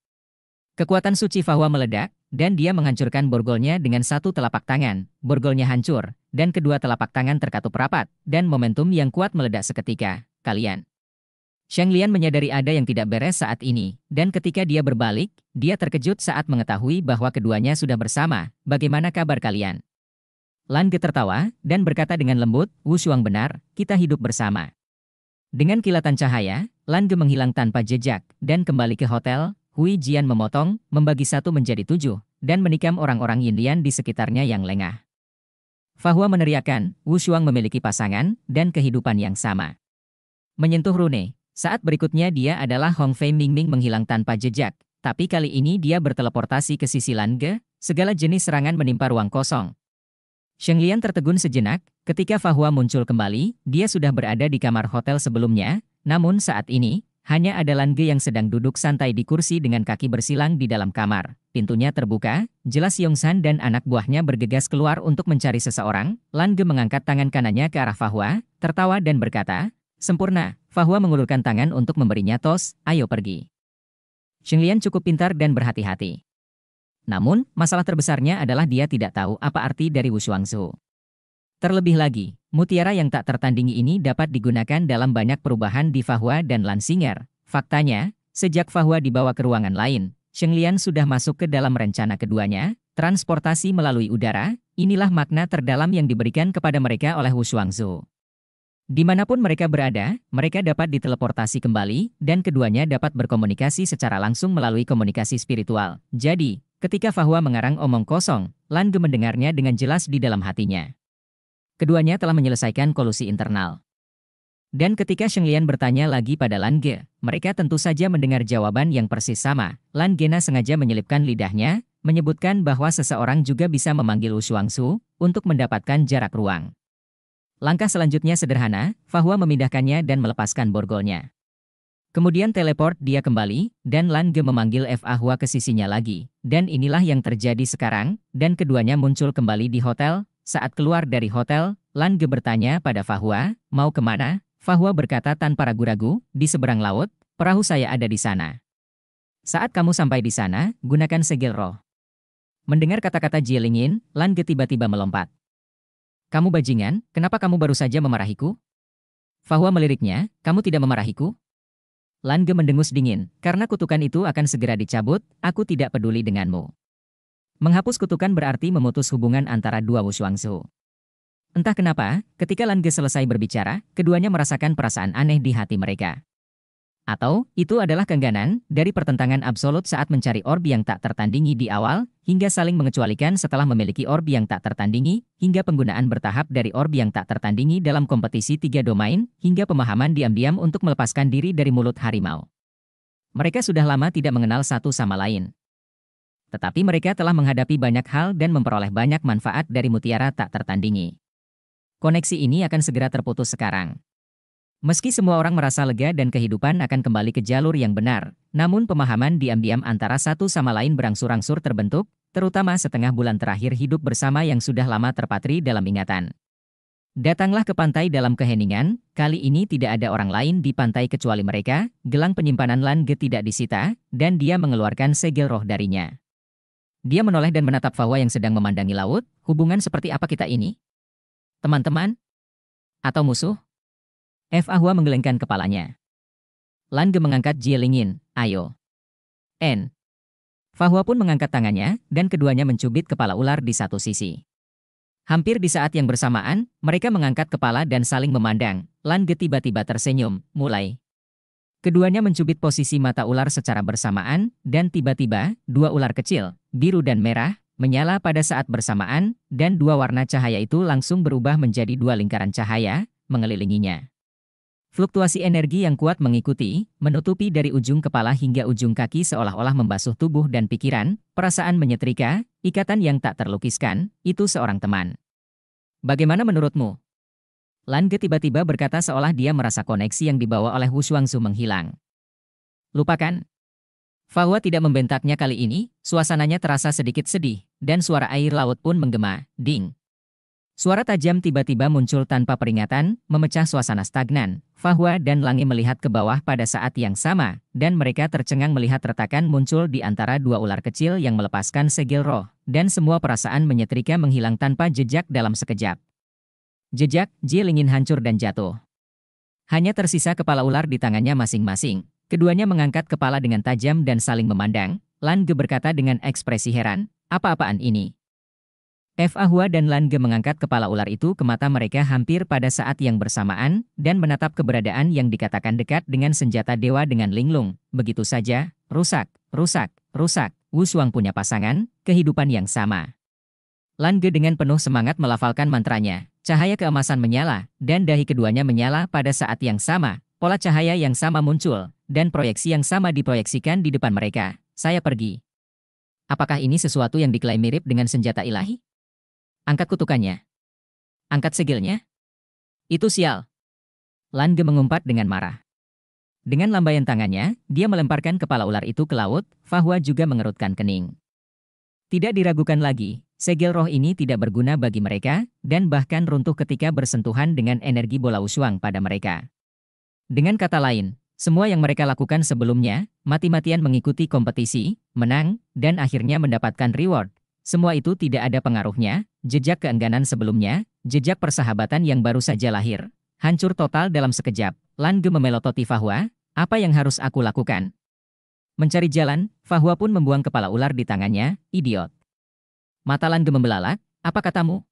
Kekuatan suci Fahua meledak, dan dia menghancurkan borgolnya dengan satu telapak tangan. Borgolnya hancur, dan kedua telapak tangan terkatup rapat, dan momentum yang kuat meledak seketika. Kalian. Cheng Lian menyadari ada yang tidak beres saat ini, dan ketika dia berbalik, dia terkejut saat mengetahui bahwa keduanya sudah bersama. Bagaimana kabar kalian? Lan Ge tertawa dan berkata dengan lembut, Wu Shuang benar, kita hidup bersama. Dengan kilatan cahaya, Lan Ge menghilang tanpa jejak dan kembali ke hotel. Hui Jian memotong, membagi satu menjadi tujuh, dan menikam orang-orang Indian di sekitarnya yang lengah. Fahua meneriakan, Wu Shuang memiliki pasangan dan kehidupan yang sama. Menyentuh Rune, saat berikutnya dia adalah Hong Fei Mingming menghilang tanpa jejak, tapi kali ini dia berteleportasi ke sisi Lange, segala jenis serangan menimpa ruang kosong. Sheng Lian tertegun sejenak, ketika Fahua muncul kembali, dia sudah berada di kamar hotel sebelumnya, namun saat ini, hanya ada Lange yang sedang duduk santai di kursi dengan kaki bersilang di dalam kamar. Pintunya terbuka, jelas Yong San dan anak buahnya bergegas keluar untuk mencari seseorang. Lange mengangkat tangan kanannya ke arah Fahua, tertawa dan berkata, Sempurna, Fahua mengulurkan tangan untuk memberinya tos, ayo pergi. Lian cukup pintar dan berhati-hati. Namun, masalah terbesarnya adalah dia tidak tahu apa arti dari Wu Shuangzu. Terlebih lagi, mutiara yang tak tertandingi ini dapat digunakan dalam banyak perubahan di Fahua dan Lansinger. Faktanya, sejak Fahua dibawa ke ruangan lain, Lian sudah masuk ke dalam rencana keduanya, transportasi melalui udara, inilah makna terdalam yang diberikan kepada mereka oleh Wu Shuangzu. Dimanapun mereka berada, mereka dapat diteleportasi kembali, dan keduanya dapat berkomunikasi secara langsung melalui komunikasi spiritual. Jadi, ketika Fahua mengarang omong kosong, Landu mendengarnya dengan jelas di dalam hatinya. Keduanya telah menyelesaikan kolusi internal. Dan ketika Shenglian bertanya lagi pada Lan Ge, mereka tentu saja mendengar jawaban yang persis sama. Lan Gena sengaja menyelipkan lidahnya, menyebutkan bahwa seseorang juga bisa memanggil Shuangsu untuk mendapatkan jarak ruang. Langkah selanjutnya sederhana, Fahua memindahkannya dan melepaskan borgolnya. Kemudian teleport dia kembali, dan Lange memanggil F. Ahua ke sisinya lagi. Dan inilah yang terjadi sekarang, dan keduanya muncul kembali di hotel. Saat keluar dari hotel, Lange bertanya pada Fahua, mau kemana? Fahua berkata tanpa ragu-ragu, di seberang laut, perahu saya ada di sana. Saat kamu sampai di sana, gunakan segel roh. Mendengar kata-kata Jilingin, Lange tiba-tiba melompat. Kamu bajingan, kenapa kamu baru saja memarahiku? Fahwa meliriknya, kamu tidak memarahiku? Lange mendengus dingin, karena kutukan itu akan segera dicabut, aku tidak peduli denganmu. Menghapus kutukan berarti memutus hubungan antara dua Wushuangzu. Entah kenapa, ketika Lange selesai berbicara, keduanya merasakan perasaan aneh di hati mereka. Atau, itu adalah kengganan dari pertentangan absolut saat mencari orb yang tak tertandingi di awal, hingga saling mengecualikan setelah memiliki orb yang tak tertandingi, hingga penggunaan bertahap dari orb yang tak tertandingi dalam kompetisi tiga domain, hingga pemahaman diam-diam untuk melepaskan diri dari mulut harimau. Mereka sudah lama tidak mengenal satu sama lain. Tetapi mereka telah menghadapi banyak hal dan memperoleh banyak manfaat dari mutiara tak tertandingi. Koneksi ini akan segera terputus sekarang. Meski semua orang merasa lega dan kehidupan akan kembali ke jalur yang benar, namun pemahaman diam-diam antara satu sama lain berangsur-angsur terbentuk, terutama setengah bulan terakhir hidup bersama yang sudah lama terpatri dalam ingatan. Datanglah ke pantai dalam keheningan, kali ini tidak ada orang lain di pantai kecuali mereka, gelang penyimpanan Lange tidak disita, dan dia mengeluarkan segel roh darinya. Dia menoleh dan menatap Fawa yang sedang memandangi laut, hubungan seperti apa kita ini? Teman-teman? Atau musuh? F. Hua menggelengkan kepalanya. Lan Ge mengangkat Jie Lingin, ayo. N. Hua pun mengangkat tangannya, dan keduanya mencubit kepala ular di satu sisi. Hampir di saat yang bersamaan, mereka mengangkat kepala dan saling memandang. Lan Ge tiba-tiba tersenyum, mulai. Keduanya mencubit posisi mata ular secara bersamaan, dan tiba-tiba, dua ular kecil, biru dan merah, menyala pada saat bersamaan, dan dua warna cahaya itu langsung berubah menjadi dua lingkaran cahaya, mengelilinginya. Fluktuasi energi yang kuat mengikuti, menutupi dari ujung kepala hingga ujung kaki seolah-olah membasuh tubuh dan pikiran, perasaan menyetrika, ikatan yang tak terlukiskan, itu seorang teman. Bagaimana menurutmu? Lange tiba-tiba berkata seolah dia merasa koneksi yang dibawa oleh Hu Shuangzu menghilang. Lupakan. Fahua tidak membentaknya kali ini, suasananya terasa sedikit sedih, dan suara air laut pun menggema, ding, Suara tajam tiba-tiba muncul tanpa peringatan, memecah suasana stagnan. Fahwa dan Langi melihat ke bawah pada saat yang sama, dan mereka tercengang melihat retakan muncul di antara dua ular kecil yang melepaskan segel roh, dan semua perasaan menyetrika menghilang tanpa jejak dalam sekejap. Jejak, Jilingin hancur dan jatuh. Hanya tersisa kepala ular di tangannya masing-masing. Keduanya mengangkat kepala dengan tajam dan saling memandang. Lan berkata dengan ekspresi heran, apa-apaan ini? Fahua Ahua dan Lange mengangkat kepala ular itu ke mata mereka hampir pada saat yang bersamaan, dan menatap keberadaan yang dikatakan dekat dengan senjata dewa dengan linglung. Begitu saja, rusak, rusak, rusak, Wu Wushuang punya pasangan, kehidupan yang sama. Lange dengan penuh semangat melafalkan mantranya. Cahaya keemasan menyala, dan dahi keduanya menyala pada saat yang sama. Pola cahaya yang sama muncul, dan proyeksi yang sama diproyeksikan di depan mereka. Saya pergi. Apakah ini sesuatu yang diklaim mirip dengan senjata ilahi? Angkat kutukannya. Angkat segilnya. Itu sial. Lange mengumpat dengan marah. Dengan lambaian tangannya, dia melemparkan kepala ular itu ke laut, Fahwa juga mengerutkan kening. Tidak diragukan lagi, segel roh ini tidak berguna bagi mereka, dan bahkan runtuh ketika bersentuhan dengan energi bola usuang pada mereka. Dengan kata lain, semua yang mereka lakukan sebelumnya, mati-matian mengikuti kompetisi, menang, dan akhirnya mendapatkan reward, semua itu tidak ada pengaruhnya, jejak keengganan sebelumnya, jejak persahabatan yang baru saja lahir, hancur total dalam sekejap. Langgeng memelototi Fahwa, apa yang harus aku lakukan? Mencari jalan, Fahwa pun membuang kepala ular di tangannya, idiot. Mata Lange membelalak, apa katamu?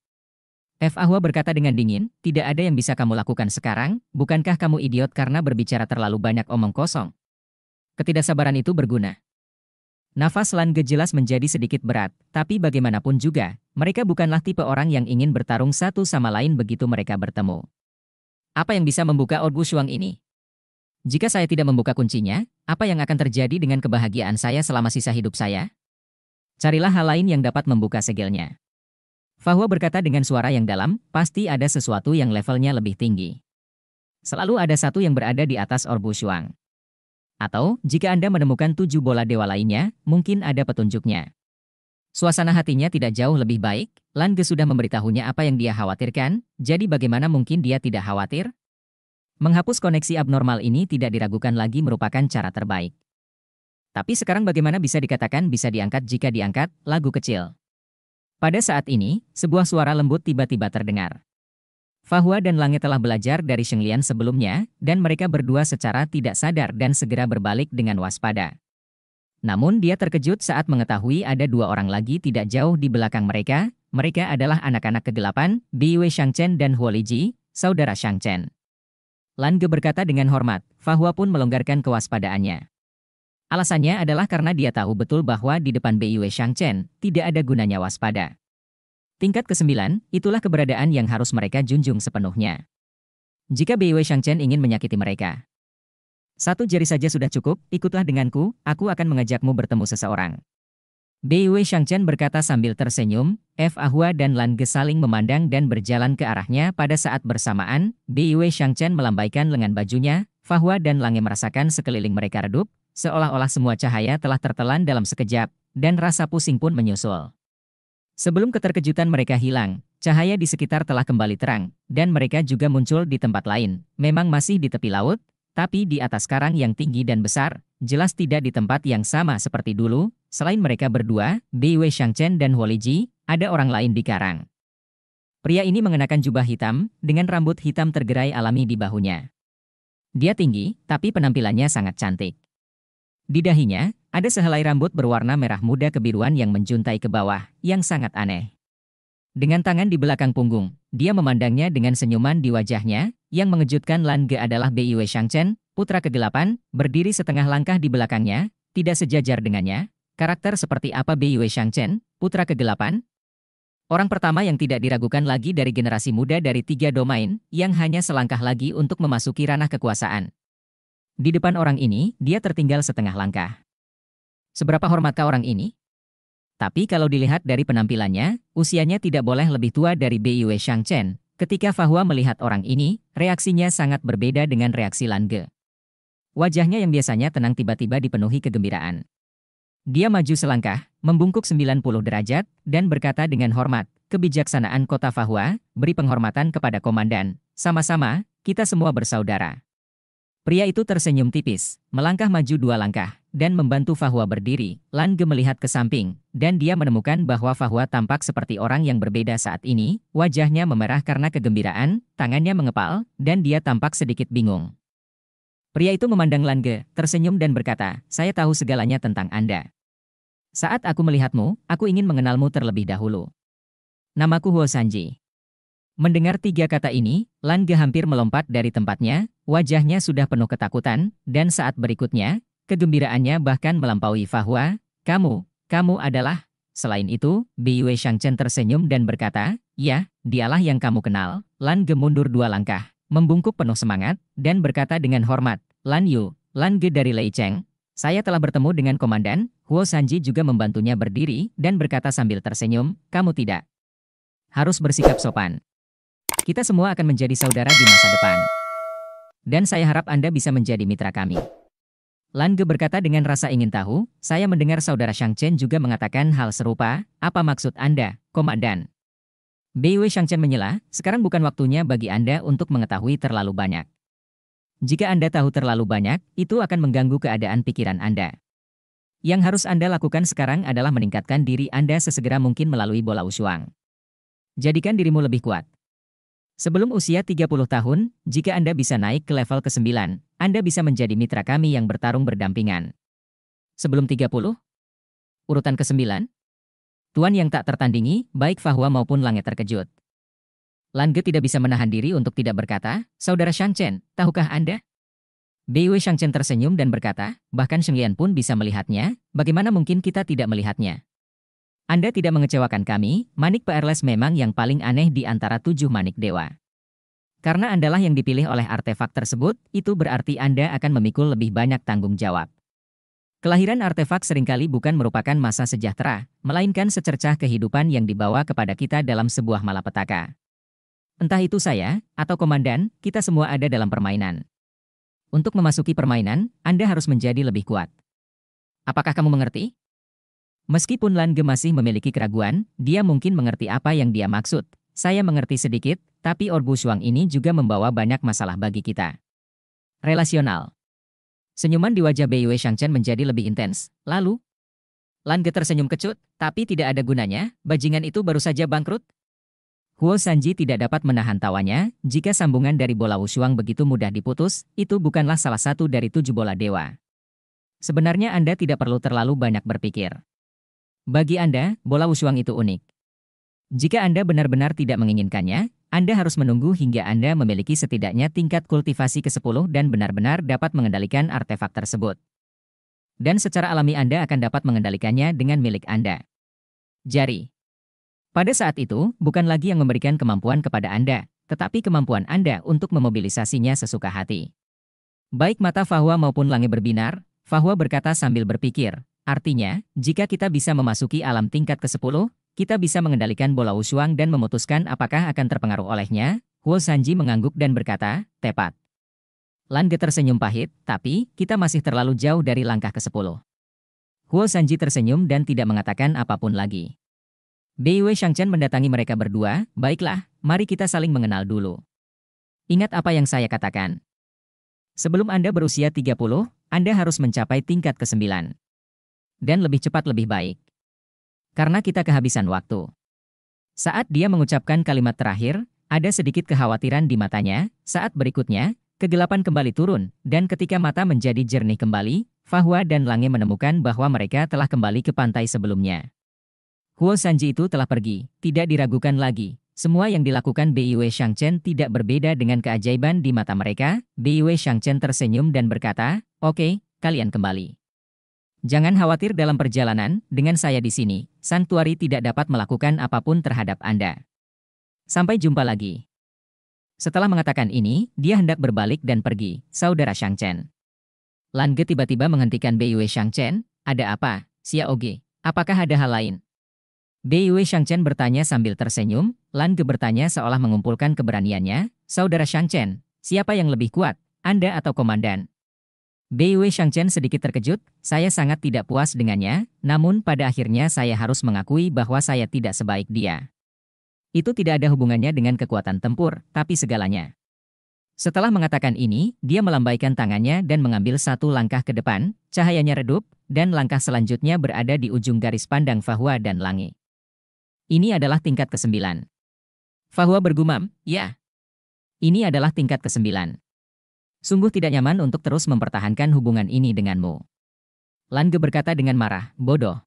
F. berkata dengan dingin, tidak ada yang bisa kamu lakukan sekarang, bukankah kamu idiot karena berbicara terlalu banyak omong kosong? Ketidaksabaran itu berguna. Nafas Lan jelas menjadi sedikit berat, tapi bagaimanapun juga, mereka bukanlah tipe orang yang ingin bertarung satu sama lain begitu mereka bertemu. Apa yang bisa membuka orgu Shuang ini? Jika saya tidak membuka kuncinya, apa yang akan terjadi dengan kebahagiaan saya selama sisa hidup saya? Carilah hal lain yang dapat membuka segelnya. Fahua berkata dengan suara yang dalam, pasti ada sesuatu yang levelnya lebih tinggi. Selalu ada satu yang berada di atas Orbu Shuang. Atau, jika Anda menemukan tujuh bola dewa lainnya, mungkin ada petunjuknya. Suasana hatinya tidak jauh lebih baik, Lange sudah memberitahunya apa yang dia khawatirkan, jadi bagaimana mungkin dia tidak khawatir? Menghapus koneksi abnormal ini tidak diragukan lagi merupakan cara terbaik. Tapi sekarang bagaimana bisa dikatakan bisa diangkat jika diangkat, lagu kecil. Pada saat ini, sebuah suara lembut tiba-tiba terdengar. Fahua dan Lange telah belajar dari Shenglian sebelumnya, dan mereka berdua secara tidak sadar dan segera berbalik dengan waspada. Namun dia terkejut saat mengetahui ada dua orang lagi tidak jauh di belakang mereka, mereka adalah anak-anak kegelapan, Shang Shangchen dan Huo Liji, saudara Shangchen. Lan Ge berkata dengan hormat, Fahua pun melonggarkan kewaspadaannya. Alasannya adalah karena dia tahu betul bahwa di depan Shang Shangchen, tidak ada gunanya waspada. Tingkat ke-9, itulah keberadaan yang harus mereka junjung sepenuhnya. Jika Bei Wei Shangchen ingin menyakiti mereka. Satu jari saja sudah cukup, ikutlah denganku, aku akan mengajakmu bertemu seseorang. Bei Wei Shangchen berkata sambil tersenyum, F. Ahua dan Lan Ge saling memandang dan berjalan ke arahnya pada saat bersamaan, Bei Wei Shangchen melambaikan lengan bajunya, Fahua dan Lange merasakan sekeliling mereka redup, seolah-olah semua cahaya telah tertelan dalam sekejap, dan rasa pusing pun menyusul. Sebelum keterkejutan mereka hilang, cahaya di sekitar telah kembali terang, dan mereka juga muncul di tempat lain. Memang masih di tepi laut, tapi di atas karang yang tinggi dan besar, jelas tidak di tempat yang sama seperti dulu. Selain mereka berdua, Wei Shangchen dan Huo Liji, ada orang lain di karang. Pria ini mengenakan jubah hitam, dengan rambut hitam tergerai alami di bahunya. Dia tinggi, tapi penampilannya sangat cantik. Di dahinya, ada sehelai rambut berwarna merah muda kebiruan yang menjuntai ke bawah, yang sangat aneh. Dengan tangan di belakang punggung, dia memandangnya dengan senyuman di wajahnya, yang mengejutkan Lan Ge adalah Biwe Shangchen, putra kegelapan, berdiri setengah langkah di belakangnya, tidak sejajar dengannya. Karakter seperti apa Biwe Shangchen, putra kegelapan? Orang pertama yang tidak diragukan lagi dari generasi muda dari tiga domain, yang hanya selangkah lagi untuk memasuki ranah kekuasaan. Di depan orang ini, dia tertinggal setengah langkah. Seberapa hormatkah orang ini? Tapi kalau dilihat dari penampilannya, usianya tidak boleh lebih tua dari Shang Chen. Ketika Fahua melihat orang ini, reaksinya sangat berbeda dengan reaksi Lan Ge. Wajahnya yang biasanya tenang tiba-tiba dipenuhi kegembiraan. Dia maju selangkah, membungkuk 90 derajat, dan berkata dengan hormat, kebijaksanaan kota Fahua, beri penghormatan kepada komandan. Sama-sama, kita semua bersaudara. Pria itu tersenyum tipis, melangkah maju dua langkah, dan membantu Fahwa berdiri. Lange melihat ke samping, dan dia menemukan bahwa Fahwa tampak seperti orang yang berbeda saat ini. Wajahnya memerah karena kegembiraan, tangannya mengepal, dan dia tampak sedikit bingung. Pria itu memandang Lange, tersenyum dan berkata, saya tahu segalanya tentang Anda. Saat aku melihatmu, aku ingin mengenalmu terlebih dahulu. Namaku Huo Sanji. Mendengar tiga kata ini, Langge hampir melompat dari tempatnya, wajahnya sudah penuh ketakutan, dan saat berikutnya, kegembiraannya bahkan melampaui Fahwa, kamu, kamu adalah. Selain itu, Yue Shangchen tersenyum dan berkata, ya, dialah yang kamu kenal. Langge mundur dua langkah, membungkuk penuh semangat, dan berkata dengan hormat, Lan Yu, Langge dari Lei Cheng. Saya telah bertemu dengan komandan, Huo Sanji juga membantunya berdiri dan berkata sambil tersenyum, kamu tidak harus bersikap sopan. Kita semua akan menjadi saudara di masa depan. Dan saya harap Anda bisa menjadi mitra kami. Lan berkata dengan rasa ingin tahu, saya mendengar saudara Shang Chen juga mengatakan hal serupa, apa maksud Anda, Komandan? Wei Shang Chen menyela, sekarang bukan waktunya bagi Anda untuk mengetahui terlalu banyak. Jika Anda tahu terlalu banyak, itu akan mengganggu keadaan pikiran Anda. Yang harus Anda lakukan sekarang adalah meningkatkan diri Anda sesegera mungkin melalui bola usuang. Jadikan dirimu lebih kuat. Sebelum usia 30 tahun, jika Anda bisa naik ke level ke-9, Anda bisa menjadi mitra kami yang bertarung berdampingan. Sebelum 30? Urutan ke-9? Tuan yang tak tertandingi, baik Fahwa maupun langit terkejut. Lange tidak bisa menahan diri untuk tidak berkata, Saudara Shangchen, tahukah Anda? Shang Shangchen tersenyum dan berkata, bahkan Sheng Lian pun bisa melihatnya, bagaimana mungkin kita tidak melihatnya? Anda tidak mengecewakan kami, manik PRLS memang yang paling aneh di antara tujuh manik dewa. Karena Andalah yang dipilih oleh artefak tersebut, itu berarti Anda akan memikul lebih banyak tanggung jawab. Kelahiran artefak seringkali bukan merupakan masa sejahtera, melainkan secercah kehidupan yang dibawa kepada kita dalam sebuah malapetaka. Entah itu saya, atau komandan, kita semua ada dalam permainan. Untuk memasuki permainan, Anda harus menjadi lebih kuat. Apakah kamu mengerti? Meskipun Lange masih memiliki keraguan, dia mungkin mengerti apa yang dia maksud. Saya mengerti sedikit, tapi Orbu Shuang ini juga membawa banyak masalah bagi kita. Relasional. Senyuman di wajah Bei Wei Shangchen menjadi lebih intens. Lalu, Lange tersenyum kecut, tapi tidak ada gunanya, bajingan itu baru saja bangkrut. Huo Sanji tidak dapat menahan tawanya, jika sambungan dari bola Wushuang begitu mudah diputus, itu bukanlah salah satu dari tujuh bola dewa. Sebenarnya Anda tidak perlu terlalu banyak berpikir. Bagi Anda, bola wushuang itu unik. Jika Anda benar-benar tidak menginginkannya, Anda harus menunggu hingga Anda memiliki setidaknya tingkat kultivasi ke-10 dan benar-benar dapat mengendalikan artefak tersebut. Dan secara alami Anda akan dapat mengendalikannya dengan milik Anda. Jari Pada saat itu, bukan lagi yang memberikan kemampuan kepada Anda, tetapi kemampuan Anda untuk memobilisasinya sesuka hati. Baik mata Fahwa maupun langit berbinar, Fahwa berkata sambil berpikir, Artinya, jika kita bisa memasuki alam tingkat ke-10, kita bisa mengendalikan bola usuang dan memutuskan apakah akan terpengaruh olehnya, Huo Sanji mengangguk dan berkata, tepat. Lange tersenyum pahit, tapi kita masih terlalu jauh dari langkah ke-10. Huo Sanji tersenyum dan tidak mengatakan apapun lagi. Bei Wei Shangchen mendatangi mereka berdua, baiklah, mari kita saling mengenal dulu. Ingat apa yang saya katakan. Sebelum Anda berusia 30, Anda harus mencapai tingkat ke-9 dan lebih cepat lebih baik. Karena kita kehabisan waktu. Saat dia mengucapkan kalimat terakhir, ada sedikit kekhawatiran di matanya, saat berikutnya, kegelapan kembali turun, dan ketika mata menjadi jernih kembali, Fahwa dan Lange menemukan bahwa mereka telah kembali ke pantai sebelumnya. Huo Sanji itu telah pergi, tidak diragukan lagi, semua yang dilakukan Biwe Shangchen tidak berbeda dengan keajaiban di mata mereka. Biwe Shangchen tersenyum dan berkata, "Oke, okay, kalian kembali." Jangan khawatir dalam perjalanan, dengan saya di sini, Santuari tidak dapat melakukan apapun terhadap Anda. Sampai jumpa lagi. Setelah mengatakan ini, dia hendak berbalik dan pergi, saudara Shang Chen. Lan Ge tiba-tiba menghentikan Bei Wei Shang Chen. ada apa, Oge, apakah ada hal lain? Bei Wei Shang Chen bertanya sambil tersenyum, Lan Ge bertanya seolah mengumpulkan keberaniannya, saudara Shang Chen, siapa yang lebih kuat, Anda atau komandan? Bei Wei Shangchen sedikit terkejut, saya sangat tidak puas dengannya, namun pada akhirnya saya harus mengakui bahwa saya tidak sebaik dia. Itu tidak ada hubungannya dengan kekuatan tempur, tapi segalanya. Setelah mengatakan ini, dia melambaikan tangannya dan mengambil satu langkah ke depan, cahayanya redup, dan langkah selanjutnya berada di ujung garis pandang Fahwa dan Langi. Ini adalah tingkat ke-9. Fahwa bergumam, ya. Ini adalah tingkat ke-9. Sungguh tidak nyaman untuk terus mempertahankan hubungan ini denganmu. Lange berkata dengan marah, bodoh.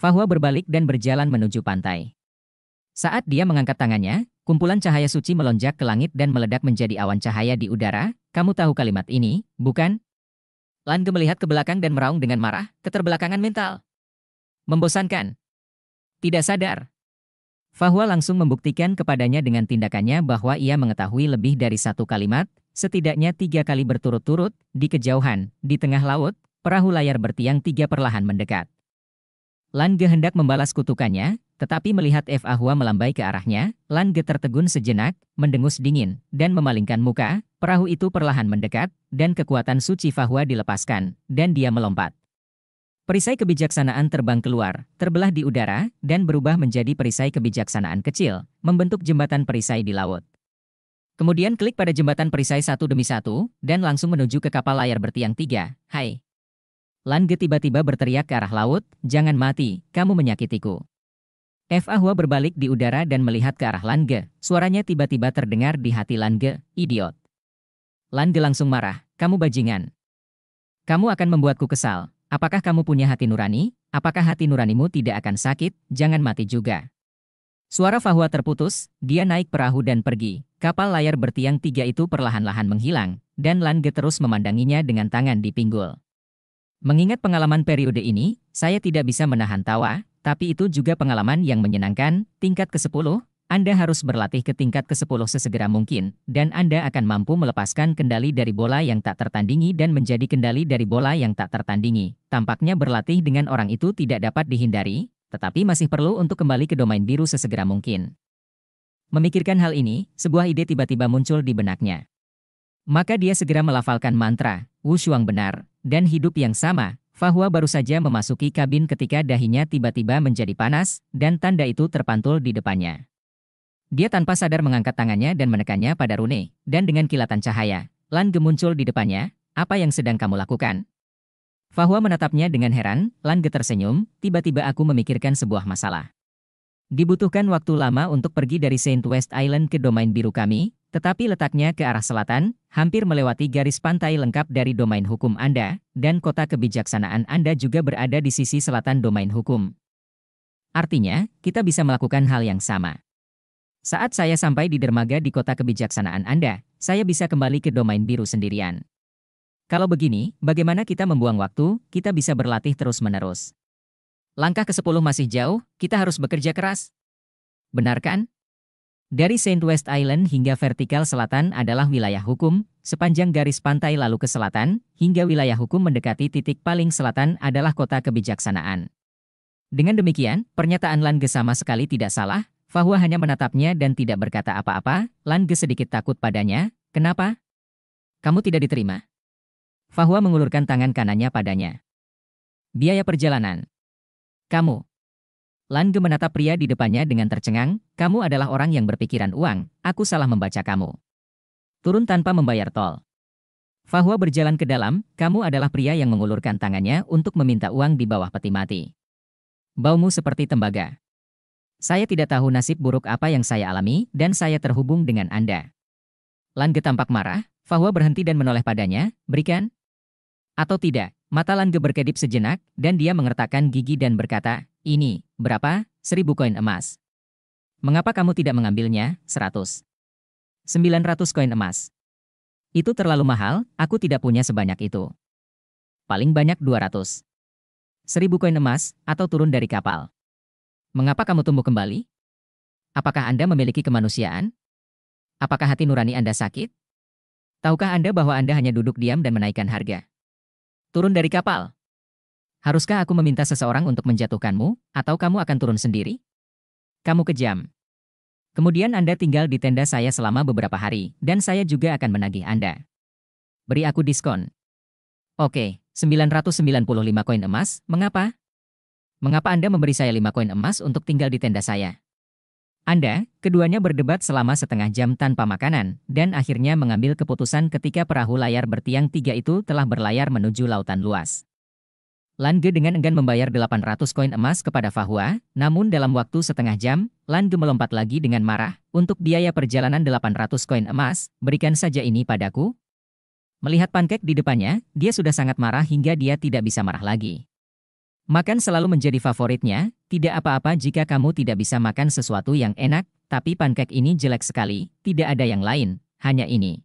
Fahwa berbalik dan berjalan menuju pantai. Saat dia mengangkat tangannya, kumpulan cahaya suci melonjak ke langit dan meledak menjadi awan cahaya di udara. Kamu tahu kalimat ini, bukan? Lange melihat ke belakang dan meraung dengan marah, keterbelakangan mental. Membosankan. Tidak sadar. Fahwa langsung membuktikan kepadanya dengan tindakannya bahwa ia mengetahui lebih dari satu kalimat, Setidaknya tiga kali berturut-turut, di kejauhan, di tengah laut, perahu layar bertiang tiga perlahan mendekat. Lange hendak membalas kutukannya, tetapi melihat F. Ahua melambai ke arahnya, Lange tertegun sejenak, mendengus dingin, dan memalingkan muka, perahu itu perlahan mendekat, dan kekuatan suci Fahua dilepaskan, dan dia melompat. Perisai kebijaksanaan terbang keluar, terbelah di udara, dan berubah menjadi perisai kebijaksanaan kecil, membentuk jembatan perisai di laut. Kemudian klik pada jembatan perisai satu demi satu, dan langsung menuju ke kapal layar bertiang tiga. Hai. Lange tiba-tiba berteriak ke arah laut, jangan mati, kamu menyakitiku. F.A. Hua berbalik di udara dan melihat ke arah Lange. Suaranya tiba-tiba terdengar di hati Lange, idiot. Lange langsung marah, kamu bajingan. Kamu akan membuatku kesal. Apakah kamu punya hati nurani? Apakah hati nuranimu tidak akan sakit? Jangan mati juga. Suara Fahwa terputus, dia naik perahu dan pergi. Kapal layar bertiang tiga itu perlahan-lahan menghilang, dan Lange terus memandanginya dengan tangan di pinggul. Mengingat pengalaman periode ini, saya tidak bisa menahan tawa, tapi itu juga pengalaman yang menyenangkan, tingkat ke-10, Anda harus berlatih ke tingkat ke-10 sesegera mungkin, dan Anda akan mampu melepaskan kendali dari bola yang tak tertandingi dan menjadi kendali dari bola yang tak tertandingi. Tampaknya berlatih dengan orang itu tidak dapat dihindari, tetapi masih perlu untuk kembali ke domain biru sesegera mungkin. Memikirkan hal ini, sebuah ide tiba-tiba muncul di benaknya. Maka dia segera melafalkan mantra, wushuang benar, dan hidup yang sama, Fahua baru saja memasuki kabin ketika dahinya tiba-tiba menjadi panas, dan tanda itu terpantul di depannya. Dia tanpa sadar mengangkat tangannya dan menekannya pada Rune, dan dengan kilatan cahaya, Lan gemuncul di depannya, apa yang sedang kamu lakukan? Fahwa menatapnya dengan heran, Lange tersenyum, tiba-tiba aku memikirkan sebuah masalah. Dibutuhkan waktu lama untuk pergi dari Saint West Island ke domain biru kami, tetapi letaknya ke arah selatan, hampir melewati garis pantai lengkap dari domain hukum Anda, dan kota kebijaksanaan Anda juga berada di sisi selatan domain hukum. Artinya, kita bisa melakukan hal yang sama. Saat saya sampai di dermaga di kota kebijaksanaan Anda, saya bisa kembali ke domain biru sendirian. Kalau begini, bagaimana kita membuang waktu, kita bisa berlatih terus-menerus. Langkah ke-10 masih jauh, kita harus bekerja keras. Benar kan? Dari Saint West Island hingga vertikal selatan adalah wilayah hukum, sepanjang garis pantai lalu ke selatan, hingga wilayah hukum mendekati titik paling selatan adalah kota kebijaksanaan. Dengan demikian, pernyataan Lange sama sekali tidak salah, Fahwa hanya menatapnya dan tidak berkata apa-apa, Lange sedikit takut padanya, kenapa? Kamu tidak diterima. Fahwa mengulurkan tangan kanannya padanya. Biaya perjalanan. Kamu. Lange menatap pria di depannya dengan tercengang, kamu adalah orang yang berpikiran uang, aku salah membaca kamu. Turun tanpa membayar tol. Fahwa berjalan ke dalam, kamu adalah pria yang mengulurkan tangannya untuk meminta uang di bawah peti mati. Baumu seperti tembaga. Saya tidak tahu nasib buruk apa yang saya alami, dan saya terhubung dengan Anda. Lange tampak marah, Fahwa berhenti dan menoleh padanya, berikan, atau tidak? Mata Lange berkedip sejenak, dan dia mengertakkan gigi dan berkata, ini, berapa? Seribu koin emas. Mengapa kamu tidak mengambilnya? Seratus. Sembilan ratus koin emas. Itu terlalu mahal, aku tidak punya sebanyak itu. Paling banyak dua ratus. Seribu koin emas, atau turun dari kapal. Mengapa kamu tumbuh kembali? Apakah Anda memiliki kemanusiaan? Apakah hati nurani Anda sakit? Tahukah Anda bahwa Anda hanya duduk diam dan menaikkan harga? Turun dari kapal. Haruskah aku meminta seseorang untuk menjatuhkanmu, atau kamu akan turun sendiri? Kamu kejam. Kemudian Anda tinggal di tenda saya selama beberapa hari, dan saya juga akan menagih Anda. Beri aku diskon. Oke, 995 koin emas, mengapa? Mengapa Anda memberi saya 5 koin emas untuk tinggal di tenda saya? Anda, keduanya berdebat selama setengah jam tanpa makanan, dan akhirnya mengambil keputusan ketika perahu layar bertiang tiga itu telah berlayar menuju lautan luas. Lange dengan enggan membayar 800 koin emas kepada Fahua, namun dalam waktu setengah jam, Lange melompat lagi dengan marah, untuk biaya perjalanan 800 koin emas, berikan saja ini padaku. Melihat pancake di depannya, dia sudah sangat marah hingga dia tidak bisa marah lagi. Makan selalu menjadi favoritnya, tidak apa-apa jika kamu tidak bisa makan sesuatu yang enak, tapi pancake ini jelek sekali, tidak ada yang lain, hanya ini.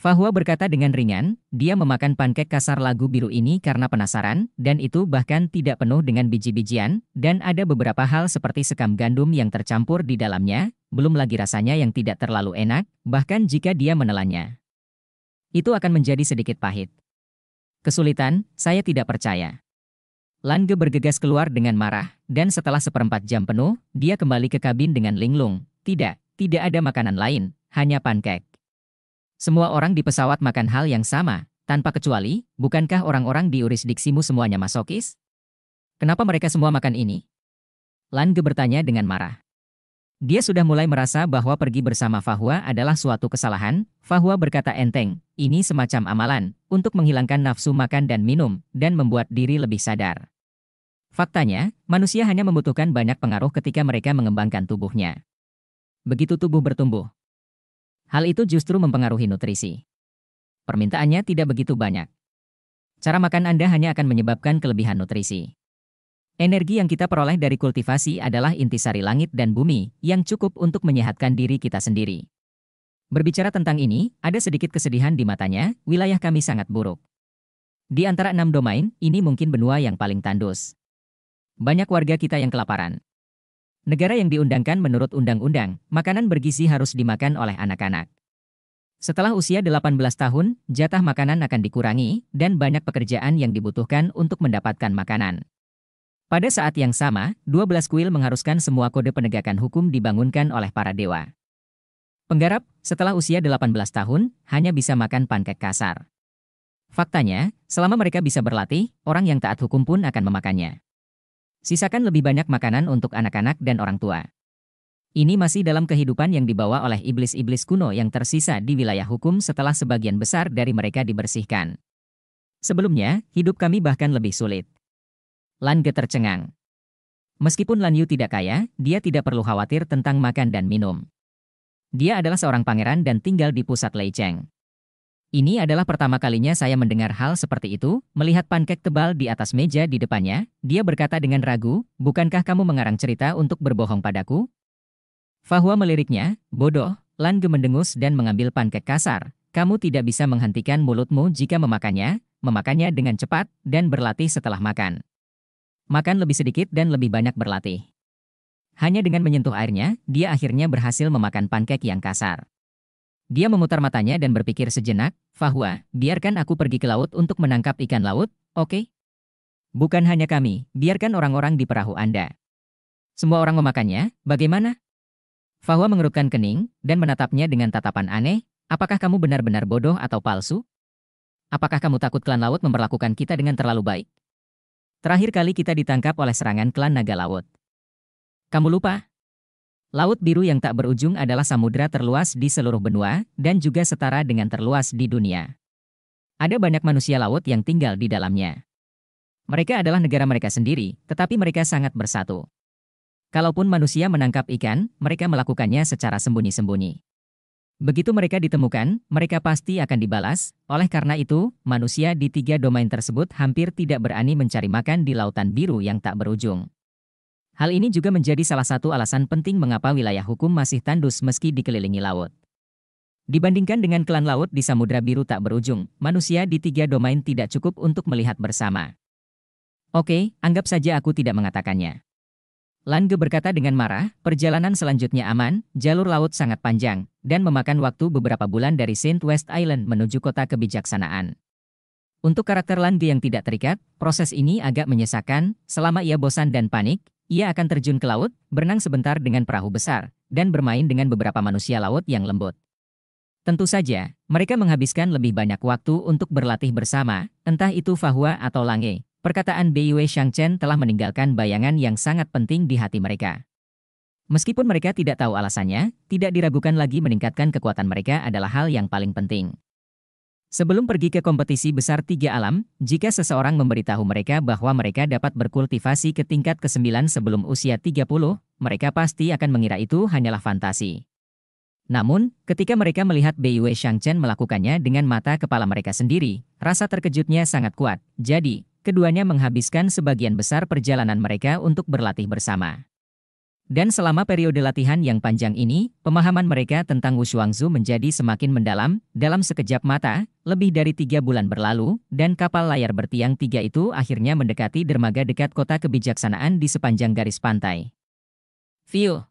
Fahwa berkata dengan ringan, dia memakan pancake kasar lagu biru ini karena penasaran, dan itu bahkan tidak penuh dengan biji-bijian, dan ada beberapa hal seperti sekam gandum yang tercampur di dalamnya, belum lagi rasanya yang tidak terlalu enak, bahkan jika dia menelannya. Itu akan menjadi sedikit pahit. Kesulitan, saya tidak percaya. Lange bergegas keluar dengan marah, dan setelah seperempat jam penuh, dia kembali ke kabin dengan linglung. Tidak, tidak ada makanan lain, hanya pancake. Semua orang di pesawat makan hal yang sama, tanpa kecuali, bukankah orang-orang di urisdiksimu semuanya masokis? Kenapa mereka semua makan ini? Lange bertanya dengan marah. Dia sudah mulai merasa bahwa pergi bersama Fahua adalah suatu kesalahan. Fahua berkata enteng, ini semacam amalan, untuk menghilangkan nafsu makan dan minum, dan membuat diri lebih sadar. Faktanya, manusia hanya membutuhkan banyak pengaruh ketika mereka mengembangkan tubuhnya. Begitu tubuh bertumbuh, hal itu justru mempengaruhi nutrisi. Permintaannya tidak begitu banyak. Cara makan Anda hanya akan menyebabkan kelebihan nutrisi. Energi yang kita peroleh dari kultivasi adalah intisari langit dan bumi yang cukup untuk menyehatkan diri kita sendiri. Berbicara tentang ini, ada sedikit kesedihan di matanya, wilayah kami sangat buruk. Di antara enam domain, ini mungkin benua yang paling tandus. Banyak warga kita yang kelaparan. Negara yang diundangkan menurut undang-undang, makanan bergizi harus dimakan oleh anak-anak. Setelah usia 18 tahun, jatah makanan akan dikurangi, dan banyak pekerjaan yang dibutuhkan untuk mendapatkan makanan. Pada saat yang sama, 12 kuil mengharuskan semua kode penegakan hukum dibangunkan oleh para dewa. Penggarap, setelah usia 18 tahun, hanya bisa makan pankek kasar. Faktanya, selama mereka bisa berlatih, orang yang taat hukum pun akan memakannya. Sisakan lebih banyak makanan untuk anak-anak dan orang tua. Ini masih dalam kehidupan yang dibawa oleh iblis-iblis kuno yang tersisa di wilayah hukum setelah sebagian besar dari mereka dibersihkan. Sebelumnya, hidup kami bahkan lebih sulit. Lan Ge tercengang. Meskipun Lan Yu tidak kaya, dia tidak perlu khawatir tentang makan dan minum. Dia adalah seorang pangeran dan tinggal di pusat Lei ini adalah pertama kalinya saya mendengar hal seperti itu, melihat pancake tebal di atas meja di depannya, dia berkata dengan ragu, bukankah kamu mengarang cerita untuk berbohong padaku? Fahwa meliriknya, bodoh, Lange mendengus dan mengambil pancake kasar. Kamu tidak bisa menghentikan mulutmu jika memakannya, memakannya dengan cepat, dan berlatih setelah makan. Makan lebih sedikit dan lebih banyak berlatih. Hanya dengan menyentuh airnya, dia akhirnya berhasil memakan pancake yang kasar. Dia memutar matanya dan berpikir sejenak, Fahua, biarkan aku pergi ke laut untuk menangkap ikan laut, oke? Okay? Bukan hanya kami, biarkan orang-orang di perahu Anda. Semua orang memakannya, bagaimana? Fahua mengerutkan kening dan menatapnya dengan tatapan aneh, apakah kamu benar-benar bodoh atau palsu? Apakah kamu takut klan laut memperlakukan kita dengan terlalu baik? Terakhir kali kita ditangkap oleh serangan klan naga laut. Kamu lupa, Laut biru yang tak berujung adalah samudera terluas di seluruh benua dan juga setara dengan terluas di dunia. Ada banyak manusia laut yang tinggal di dalamnya. Mereka adalah negara mereka sendiri, tetapi mereka sangat bersatu. Kalaupun manusia menangkap ikan, mereka melakukannya secara sembunyi-sembunyi. Begitu mereka ditemukan, mereka pasti akan dibalas. Oleh karena itu, manusia di tiga domain tersebut hampir tidak berani mencari makan di lautan biru yang tak berujung. Hal ini juga menjadi salah satu alasan penting mengapa wilayah hukum masih tandus meski dikelilingi laut. Dibandingkan dengan klan laut di Samudra Biru tak berujung, manusia di tiga domain tidak cukup untuk melihat bersama. Oke, anggap saja aku tidak mengatakannya. Lange berkata dengan marah, perjalanan selanjutnya aman, jalur laut sangat panjang, dan memakan waktu beberapa bulan dari Saint West Island menuju kota kebijaksanaan. Untuk karakter Lange yang tidak terikat, proses ini agak menyesakan, selama ia bosan dan panik, ia akan terjun ke laut, berenang sebentar dengan perahu besar, dan bermain dengan beberapa manusia laut yang lembut. Tentu saja, mereka menghabiskan lebih banyak waktu untuk berlatih bersama, entah itu Fahua atau Lange. Perkataan Biwe Shangchen telah meninggalkan bayangan yang sangat penting di hati mereka. Meskipun mereka tidak tahu alasannya, tidak diragukan lagi meningkatkan kekuatan mereka adalah hal yang paling penting. Sebelum pergi ke kompetisi besar tiga alam, jika seseorang memberitahu mereka bahwa mereka dapat berkultivasi ke tingkat ke-9 sebelum usia 30, mereka pasti akan mengira itu hanyalah fantasi. Namun, ketika mereka melihat Bei Wei Shangchen melakukannya dengan mata kepala mereka sendiri, rasa terkejutnya sangat kuat. Jadi, keduanya menghabiskan sebagian besar perjalanan mereka untuk berlatih bersama. Dan selama periode latihan yang panjang ini, pemahaman mereka tentang Wushuangzu menjadi semakin mendalam, dalam sekejap mata, lebih dari tiga bulan berlalu, dan kapal layar bertiang tiga itu akhirnya mendekati dermaga dekat kota kebijaksanaan di sepanjang garis pantai. View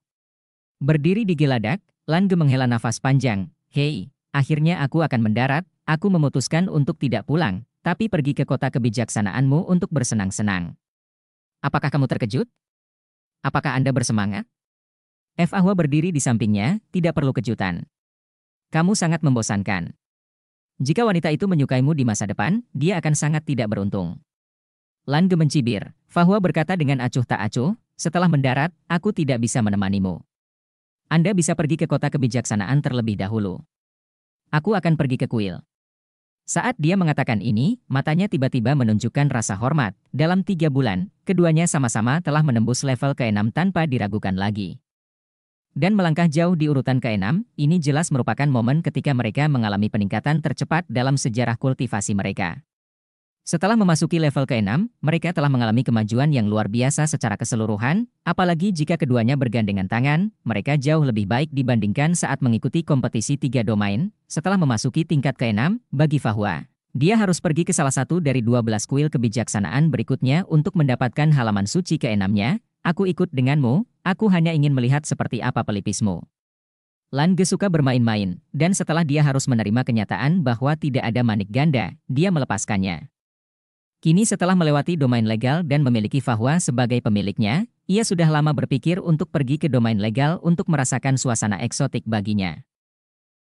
Berdiri di geladak, Lange menghela nafas panjang, Hei, akhirnya aku akan mendarat, aku memutuskan untuk tidak pulang, tapi pergi ke kota kebijaksanaanmu untuk bersenang-senang. Apakah kamu terkejut? Apakah Anda bersemangat? F. Ahwa berdiri di sampingnya, tidak perlu kejutan. Kamu sangat membosankan. Jika wanita itu menyukaimu di masa depan, dia akan sangat tidak beruntung. Lan mencibir. Fahwa berkata dengan acuh tak acuh, setelah mendarat, aku tidak bisa menemanimu. Anda bisa pergi ke kota kebijaksanaan terlebih dahulu. Aku akan pergi ke kuil. Saat dia mengatakan ini, matanya tiba-tiba menunjukkan rasa hormat. Dalam tiga bulan, keduanya sama-sama telah menembus level ke-6 tanpa diragukan lagi. Dan melangkah jauh di urutan ke-6, ini jelas merupakan momen ketika mereka mengalami peningkatan tercepat dalam sejarah kultivasi mereka. Setelah memasuki level ke-6, mereka telah mengalami kemajuan yang luar biasa secara keseluruhan, apalagi jika keduanya bergandengan tangan, mereka jauh lebih baik dibandingkan saat mengikuti kompetisi tiga domain. Setelah memasuki tingkat ke-6, bagi Fahua, dia harus pergi ke salah satu dari 12 kuil kebijaksanaan berikutnya untuk mendapatkan halaman suci ke-6-nya. Aku ikut denganmu, aku hanya ingin melihat seperti apa pelipismu. Lan Ge suka bermain-main, dan setelah dia harus menerima kenyataan bahwa tidak ada manik ganda, dia melepaskannya. Kini setelah melewati domain legal dan memiliki Fahwa sebagai pemiliknya, ia sudah lama berpikir untuk pergi ke domain legal untuk merasakan suasana eksotik baginya.